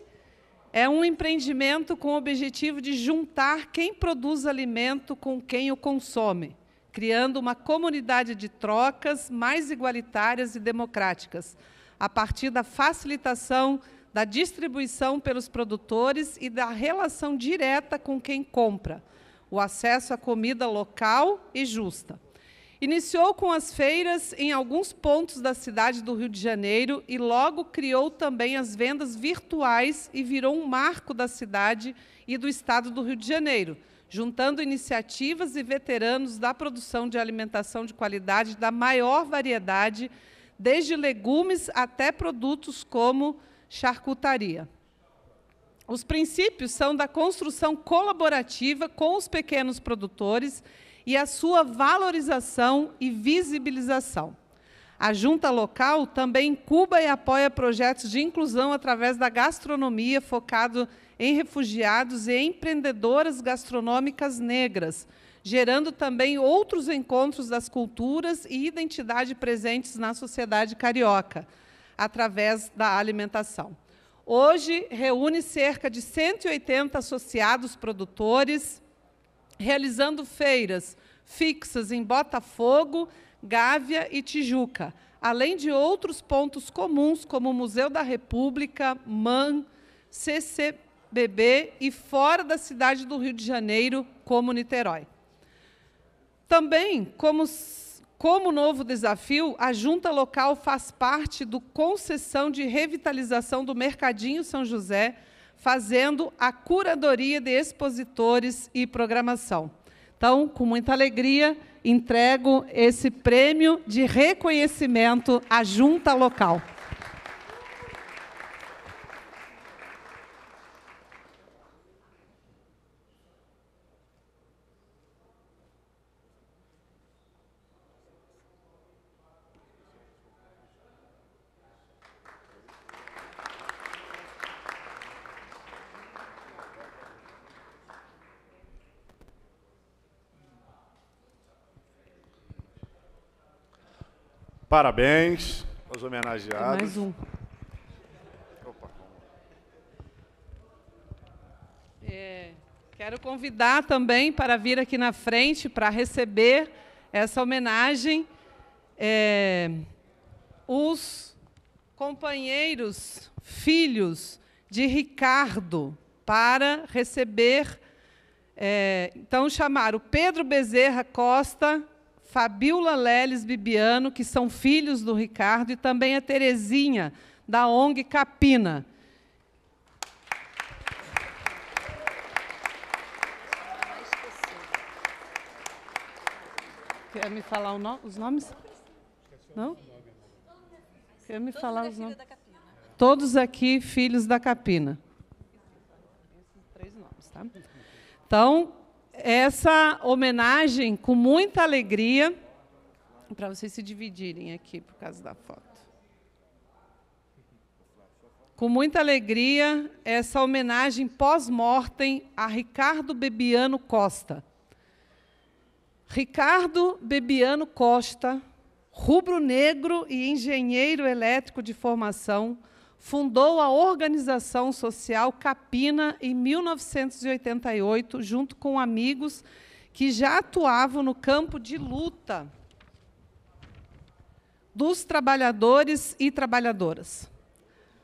B: é um empreendimento com o objetivo de juntar quem produz alimento com quem o consome, criando uma comunidade de trocas mais igualitárias e democráticas, a partir da facilitação da distribuição pelos produtores e da relação direta com quem compra, o acesso à comida local e justa. Iniciou com as feiras em alguns pontos da cidade do Rio de Janeiro e logo criou também as vendas virtuais e virou um marco da cidade e do estado do Rio de Janeiro, juntando iniciativas e veteranos da produção de alimentação de qualidade da maior variedade, desde legumes até produtos como charcutaria. Os princípios são da construção colaborativa com os pequenos produtores e a sua valorização e visibilização. A junta local também incuba e apoia projetos de inclusão através da gastronomia focado em refugiados e empreendedoras gastronômicas negras, gerando também outros encontros das culturas e identidade presentes na sociedade carioca, através da alimentação. Hoje reúne cerca de 180 associados produtores, realizando feiras fixas em Botafogo, Gávea e Tijuca, além de outros pontos comuns como o Museu da República, MAN, CCBB e fora da cidade do Rio de Janeiro, como Niterói. Também, como, como novo desafio, a junta local faz parte do concessão de revitalização do Mercadinho São José, fazendo a curadoria de expositores e programação. Então, com muita alegria, entrego esse prêmio de reconhecimento à junta local.
A: Parabéns aos homenageados. mais um.
K: É,
B: quero convidar também para vir aqui na frente para receber essa homenagem é, os companheiros, filhos de Ricardo, para receber. É, então, chamar o Pedro Bezerra Costa, Fabiola Leles Bibiano, que são filhos do Ricardo, e também a Terezinha, da ONG Capina. Quer me falar no os nomes? Não? Quer me falar os nomes? Todos aqui filhos da Capina. Tá? Então, essa homenagem com muita alegria para vocês se dividirem aqui por causa da foto. Com muita alegria, essa homenagem pós-mortem a Ricardo Bebiano Costa. Ricardo Bebiano Costa, rubro-negro e engenheiro elétrico de formação, fundou a organização social Capina em 1988, junto com amigos que já atuavam no campo de luta dos trabalhadores e trabalhadoras.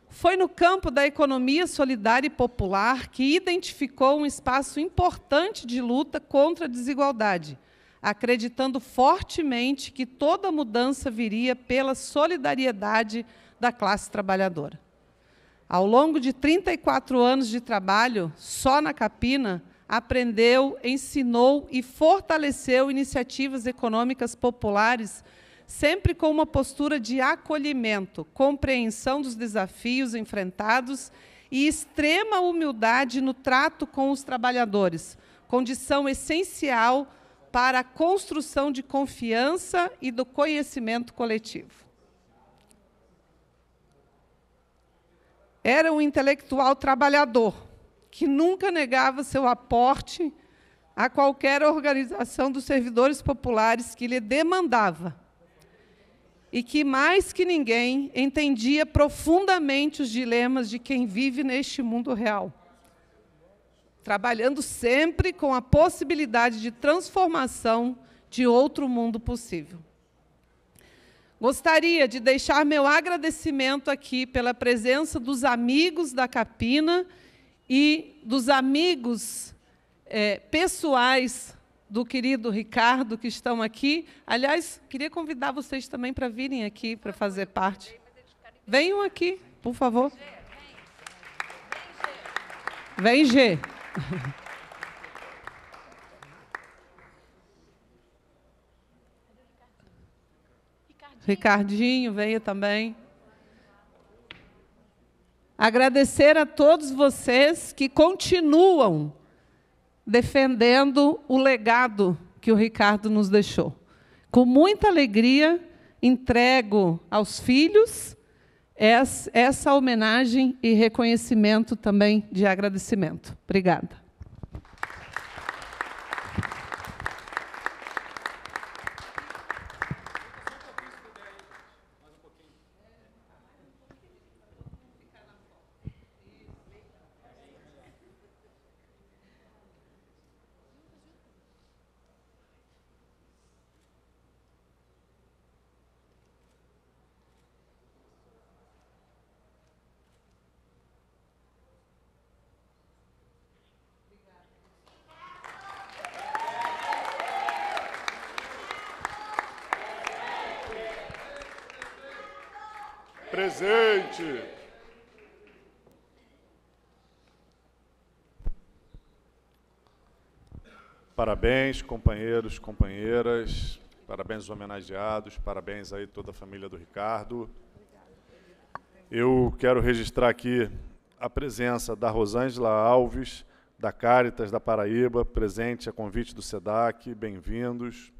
B: Foi no campo da economia solidária e popular que identificou um espaço importante de luta contra a desigualdade, acreditando fortemente que toda mudança viria pela solidariedade da classe trabalhadora. Ao longo de 34 anos de trabalho, só na Capina, aprendeu, ensinou e fortaleceu iniciativas econômicas populares, sempre com uma postura de acolhimento, compreensão dos desafios enfrentados e extrema humildade no trato com os trabalhadores, condição essencial para a construção de confiança e do conhecimento coletivo. Era um intelectual trabalhador, que nunca negava seu aporte a qualquer organização dos servidores populares que lhe demandava. E que, mais que ninguém, entendia profundamente os dilemas de quem vive neste mundo real. Trabalhando sempre com a possibilidade de transformação de outro mundo possível. Gostaria de deixar meu agradecimento aqui pela presença dos amigos da Capina e dos amigos é, pessoais do querido Ricardo que estão aqui. Aliás, queria convidar vocês também para virem aqui para fazer parte. Venham aqui, por favor. Vem, G. Ricardinho veio também. Agradecer a todos vocês que continuam defendendo o legado que o Ricardo nos deixou. Com muita alegria, entrego aos filhos essa homenagem e reconhecimento também de agradecimento. Obrigada.
A: Parabéns, companheiros, companheiras, parabéns aos homenageados, parabéns aí toda a família do Ricardo. Eu quero registrar aqui a presença da Rosângela Alves, da Caritas da Paraíba, presente a convite do SEDAC, bem-vindos.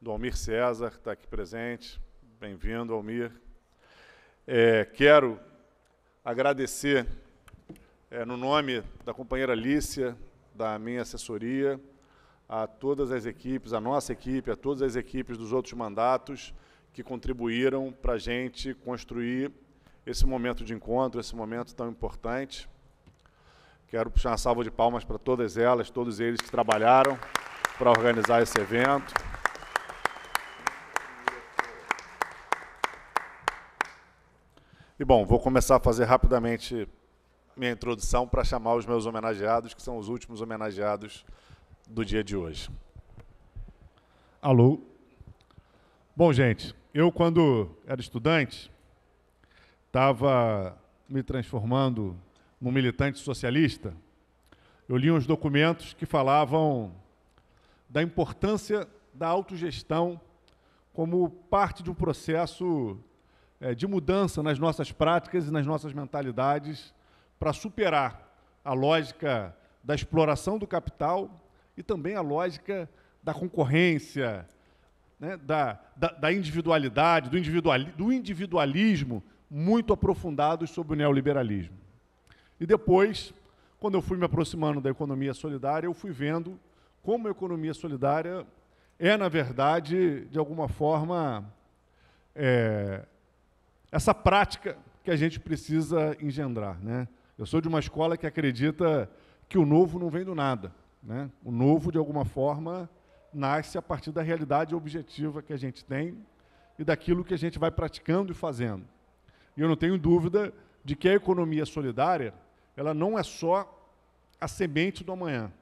A: Do Almir César, que está aqui presente, bem-vindo, Almir. É, quero agradecer, é, no nome da companheira Lícia, da minha assessoria, a todas as equipes, a nossa equipe, a todas as equipes dos outros mandatos que contribuíram para a gente construir esse momento de encontro, esse momento tão importante. Quero puxar uma salva de palmas para todas elas, todos eles que trabalharam para organizar esse evento. E bom, vou começar a fazer rapidamente minha introdução para chamar os meus homenageados, que são os últimos homenageados do dia de hoje. Alô? Bom, gente, eu quando era estudante, estava me transformando num militante socialista. Eu li uns documentos que falavam da importância da autogestão como parte de um processo é, de mudança nas nossas práticas e nas nossas mentalidades para superar a lógica da exploração do capital e também a lógica da concorrência, né, da, da, da, individualidade, do, do individualismo muito aprofundado sobre o neoliberalismo. E depois, quando eu fui me aproximando da economia solidária, eu fui vendo como a economia solidária é, na verdade, de alguma forma, é, essa prática que a gente precisa engendrar. Né? Eu sou de uma escola que acredita que o novo não vem do nada. Né? O novo, de alguma forma, nasce a partir da realidade objetiva que a gente tem e daquilo que a gente vai praticando e fazendo. E eu não tenho dúvida de que a economia solidária, ela não é só a semente do amanhã.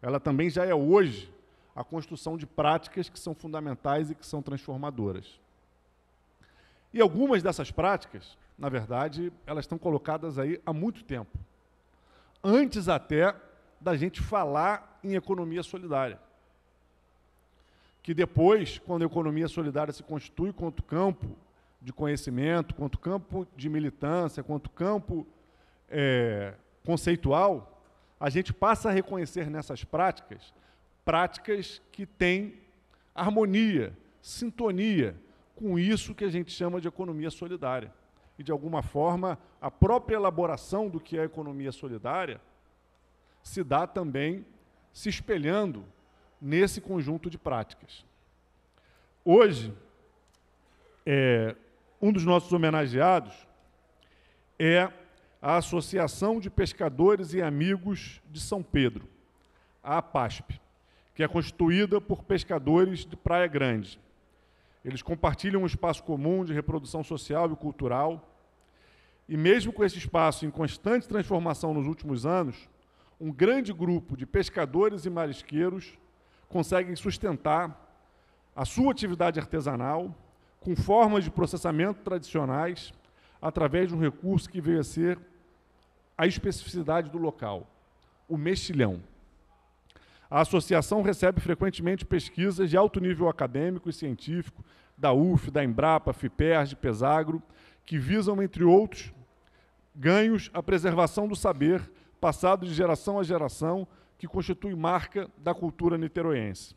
A: Ela também já é hoje a construção de práticas que são fundamentais e que são transformadoras. E algumas dessas práticas, na verdade, elas estão colocadas aí há muito tempo. Antes até da gente falar em economia solidária. Que depois, quando a economia solidária se constitui quanto campo de conhecimento, quanto campo de militância, quanto campo é, conceitual, a gente passa a reconhecer nessas práticas práticas que têm harmonia, sintonia com isso que a gente chama de economia solidária. E, de alguma forma, a própria elaboração do que é economia solidária se dá também se espelhando nesse conjunto de práticas. Hoje, é, um dos nossos homenageados é a Associação de Pescadores e Amigos de São Pedro, a APASP, que é constituída por pescadores de Praia Grande. Eles compartilham um espaço comum de reprodução social e cultural, e mesmo com esse espaço em constante transformação nos últimos anos, um grande grupo de pescadores e marisqueiros conseguem sustentar a sua atividade artesanal com formas de processamento tradicionais através de um recurso que veio a ser a especificidade do local, o mexilhão. A associação recebe frequentemente pesquisas de alto nível acadêmico e científico da UF, da Embrapa, FIPERJ, Pesagro, que visam, entre outros, ganhos à preservação do saber passado de geração a geração, que constitui marca da cultura niteroiense.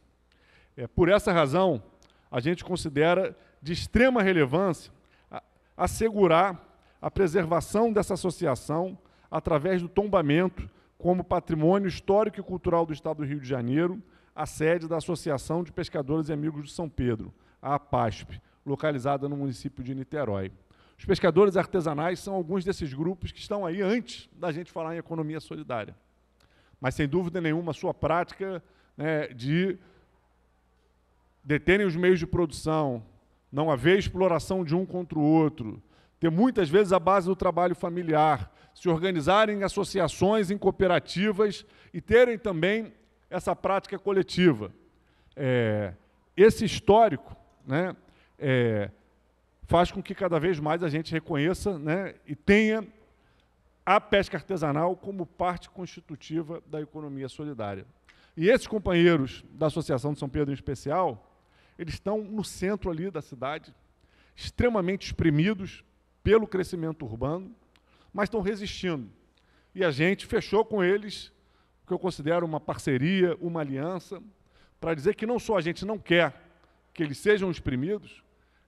A: É, por essa razão, a gente considera de extrema relevância assegurar a preservação dessa associação através do tombamento como patrimônio histórico e cultural do Estado do Rio de Janeiro, a sede da Associação de Pescadores e Amigos de São Pedro, a APASP, localizada no município de Niterói. Os pescadores artesanais são alguns desses grupos que estão aí antes da gente falar em economia solidária. Mas, sem dúvida nenhuma, a sua prática né, de deterem os meios de produção, não haver exploração de um contra o outro, ter muitas vezes a base do trabalho familiar, se organizarem em associações, em cooperativas e terem também essa prática coletiva. É, esse histórico, né, é, faz com que cada vez mais a gente reconheça né, e tenha a pesca artesanal como parte constitutiva da economia solidária. E esses companheiros da Associação de São Pedro em especial, eles estão no centro ali da cidade, extremamente exprimidos pelo crescimento urbano, mas estão resistindo. E a gente fechou com eles o que eu considero uma parceria, uma aliança, para dizer que não só a gente não quer que eles sejam exprimidos,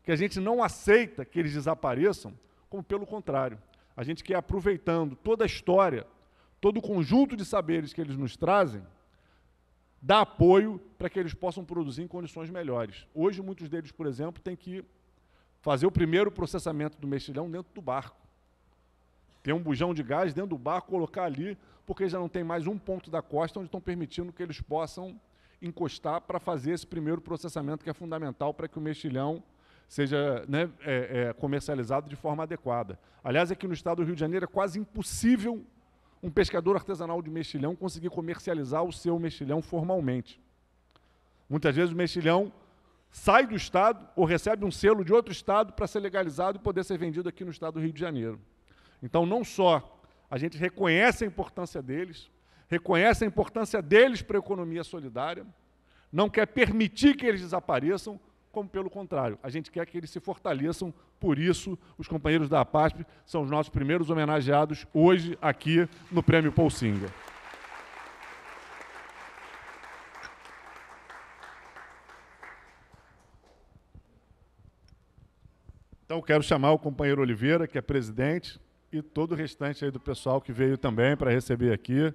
A: que a gente não aceita que eles desapareçam, como pelo contrário. A gente quer aproveitando toda a história, todo o conjunto de saberes que eles nos trazem, dar apoio para que eles possam produzir em condições melhores. Hoje, muitos deles, por exemplo, têm que fazer o primeiro processamento do mexilhão dentro do barco. Tem um bujão de gás dentro do barco, colocar ali, porque já não tem mais um ponto da costa onde estão permitindo que eles possam encostar para fazer esse primeiro processamento que é fundamental para que o mexilhão seja né, é, é, comercializado de forma adequada. Aliás, aqui no estado do Rio de Janeiro é quase impossível um pescador artesanal de mexilhão conseguir comercializar o seu mexilhão formalmente. Muitas vezes o mexilhão sai do estado ou recebe um selo de outro estado para ser legalizado e poder ser vendido aqui no estado do Rio de Janeiro. Então, não só a gente reconhece a importância deles, reconhece a importância deles para a economia solidária, não quer permitir que eles desapareçam, como pelo contrário. A gente quer que eles se fortaleçam, por isso os companheiros da PASP são os nossos primeiros homenageados hoje aqui no Prêmio Paul Singer. Então quero chamar o companheiro Oliveira, que é presidente, e todo o restante aí do pessoal que veio também para receber aqui.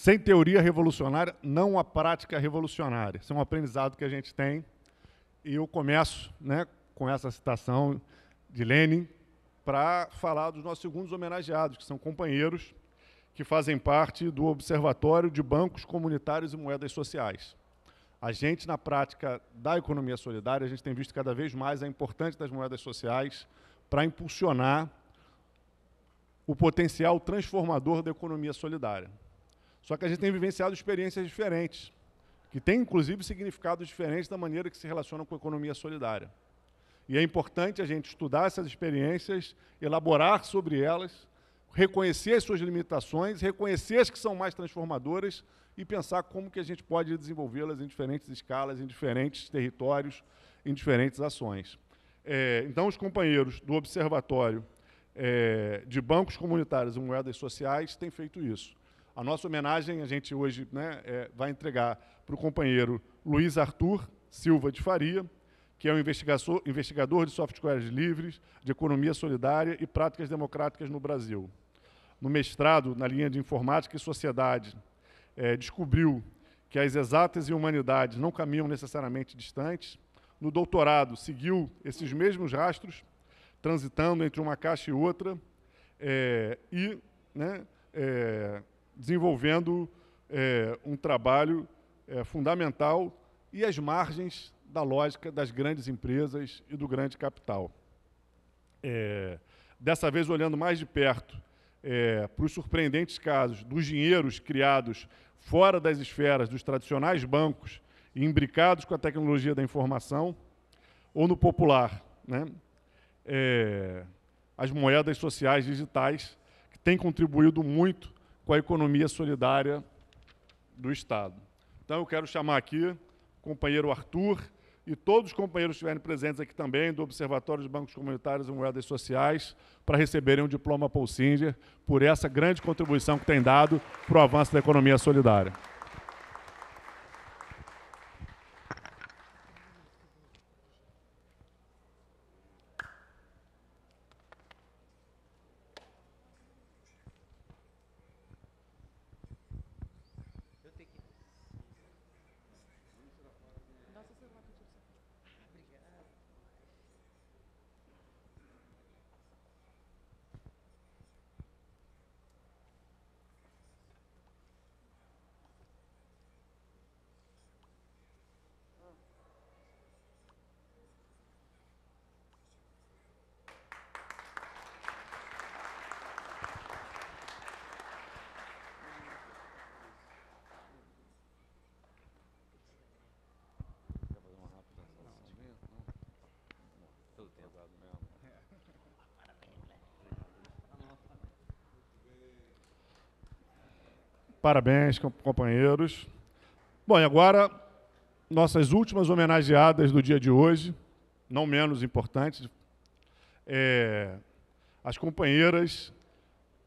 A: Sem teoria revolucionária, não há prática revolucionária. Isso é um aprendizado que a gente tem. E eu começo né, com essa citação de Lenin para falar dos nossos segundos homenageados, que são companheiros que fazem parte do Observatório de Bancos Comunitários e Moedas Sociais. A gente, na prática da economia solidária, a gente tem visto cada vez mais a importância das moedas sociais para impulsionar o potencial transformador da economia solidária. Só que a gente tem vivenciado experiências diferentes, que têm inclusive significados diferentes da maneira que se relacionam com a economia solidária. E é importante a gente estudar essas experiências, elaborar sobre elas, reconhecer as suas limitações, reconhecer as que são mais transformadoras e pensar como que a gente pode desenvolvê-las em diferentes escalas, em diferentes territórios, em diferentes ações. É, então, os companheiros do Observatório é, de Bancos Comunitários e Moedas Sociais têm feito isso. A nossa homenagem a gente hoje né, é, vai entregar para o companheiro Luiz Arthur Silva de Faria, que é um investigador, investigador de softwares livres, de economia solidária e práticas democráticas no Brasil. No mestrado, na linha de informática e sociedade, é, descobriu que as exatas e humanidades não caminham necessariamente distantes. No doutorado, seguiu esses mesmos rastros, transitando entre uma caixa e outra, é, e né, é, desenvolvendo é, um trabalho é, fundamental e as margens da lógica das grandes empresas e do grande capital. É, dessa vez, olhando mais de perto é, para os surpreendentes casos dos dinheiros criados fora das esferas dos tradicionais bancos e imbricados com a tecnologia da informação, ou no popular, né? É, as moedas sociais digitais, que têm contribuído muito com a economia solidária do Estado. Então, eu quero chamar aqui o companheiro Arthur e todos os companheiros que estiverem presentes aqui também do Observatório de Bancos Comunitários e Moedas Sociais para receberem um diploma Paul Singer por essa grande contribuição que tem dado para o avanço da economia solidária. Parabéns, companheiros. Bom, e agora, nossas últimas homenageadas do dia de hoje, não menos importantes, é, as companheiras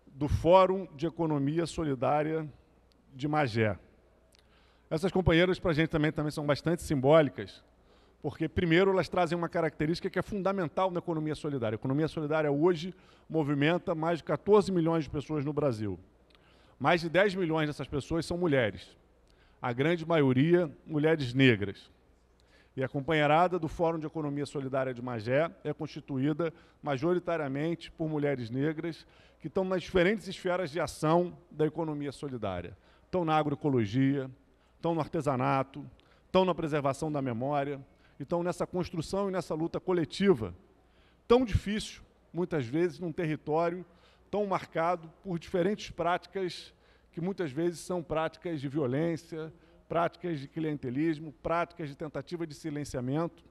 A: do Fórum de Economia Solidária de Magé. Essas companheiras, para a gente também, também são bastante simbólicas, porque, primeiro, elas trazem uma característica que é fundamental na economia solidária. A economia solidária hoje movimenta mais de 14 milhões de pessoas no Brasil. Mais de 10 milhões dessas pessoas são mulheres, a grande maioria mulheres negras. E a companheirada do Fórum de Economia Solidária de Magé é constituída majoritariamente por mulheres negras que estão nas diferentes esferas de ação da economia solidária. Estão na agroecologia, estão no artesanato, estão na preservação da memória, estão nessa construção e nessa luta coletiva tão difícil, muitas vezes, num território tão marcado por diferentes práticas que muitas vezes são práticas de violência, práticas de clientelismo, práticas de tentativa de silenciamento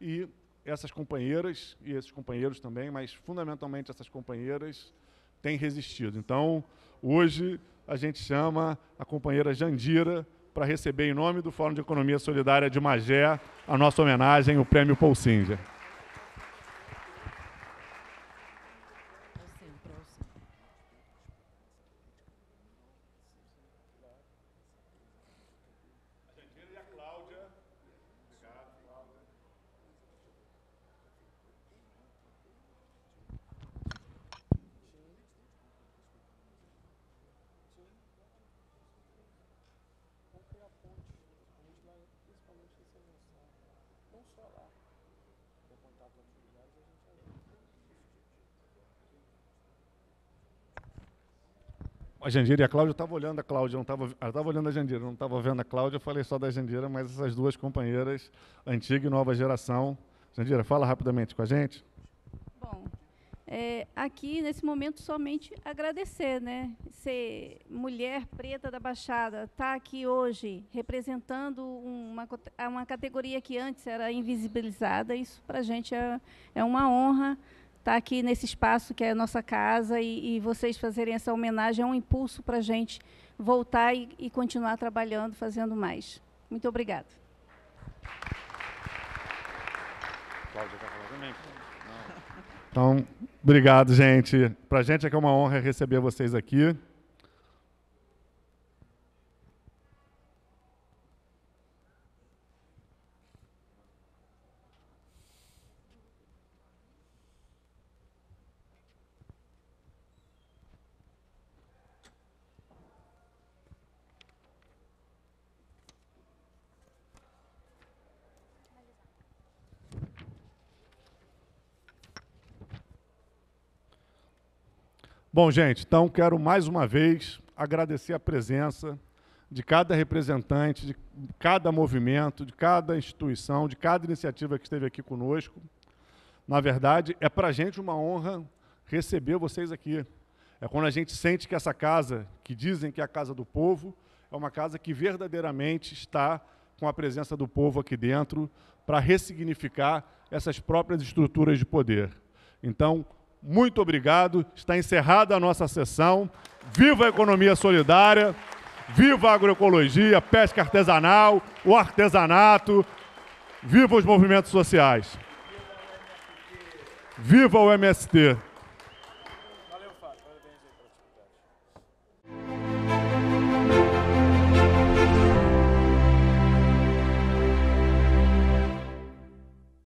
A: e essas companheiras e esses companheiros também, mas fundamentalmente essas companheiras têm resistido. Então, hoje a gente chama a companheira Jandira para receber em nome do Fórum de Economia Solidária de Magé a nossa homenagem, o Prêmio Paul Singer. a Jandira e a Cláudia, eu estava olhando a Cláudia, eu estava olhando a Jandira, não estava vendo a Cláudia, eu falei só da Jandira, mas essas duas companheiras, antiga e nova geração. Jandira, fala rapidamente com a gente.
F: Bom, é, aqui nesse momento somente agradecer, né? Ser mulher preta da Baixada, estar tá aqui hoje representando uma, uma categoria que antes era invisibilizada, isso para a gente é, é uma honra estar tá aqui nesse espaço que é a nossa casa e, e vocês fazerem essa homenagem é um impulso para a gente voltar e, e continuar trabalhando, fazendo mais. Muito obrigada.
A: Então, obrigado, gente. Para a gente é que é uma honra receber vocês aqui. Bom, gente, então quero mais uma vez agradecer a presença de cada representante, de cada movimento, de cada instituição, de cada iniciativa que esteve aqui conosco. Na verdade, é para a gente uma honra receber vocês aqui. É quando a gente sente que essa casa, que dizem que é a casa do povo, é uma casa que verdadeiramente está com a presença do povo aqui dentro para ressignificar essas próprias estruturas de poder. Então, muito obrigado. Está encerrada a nossa sessão. Viva a economia solidária, viva a agroecologia, pesca artesanal, o artesanato, viva os movimentos sociais. Viva o MST!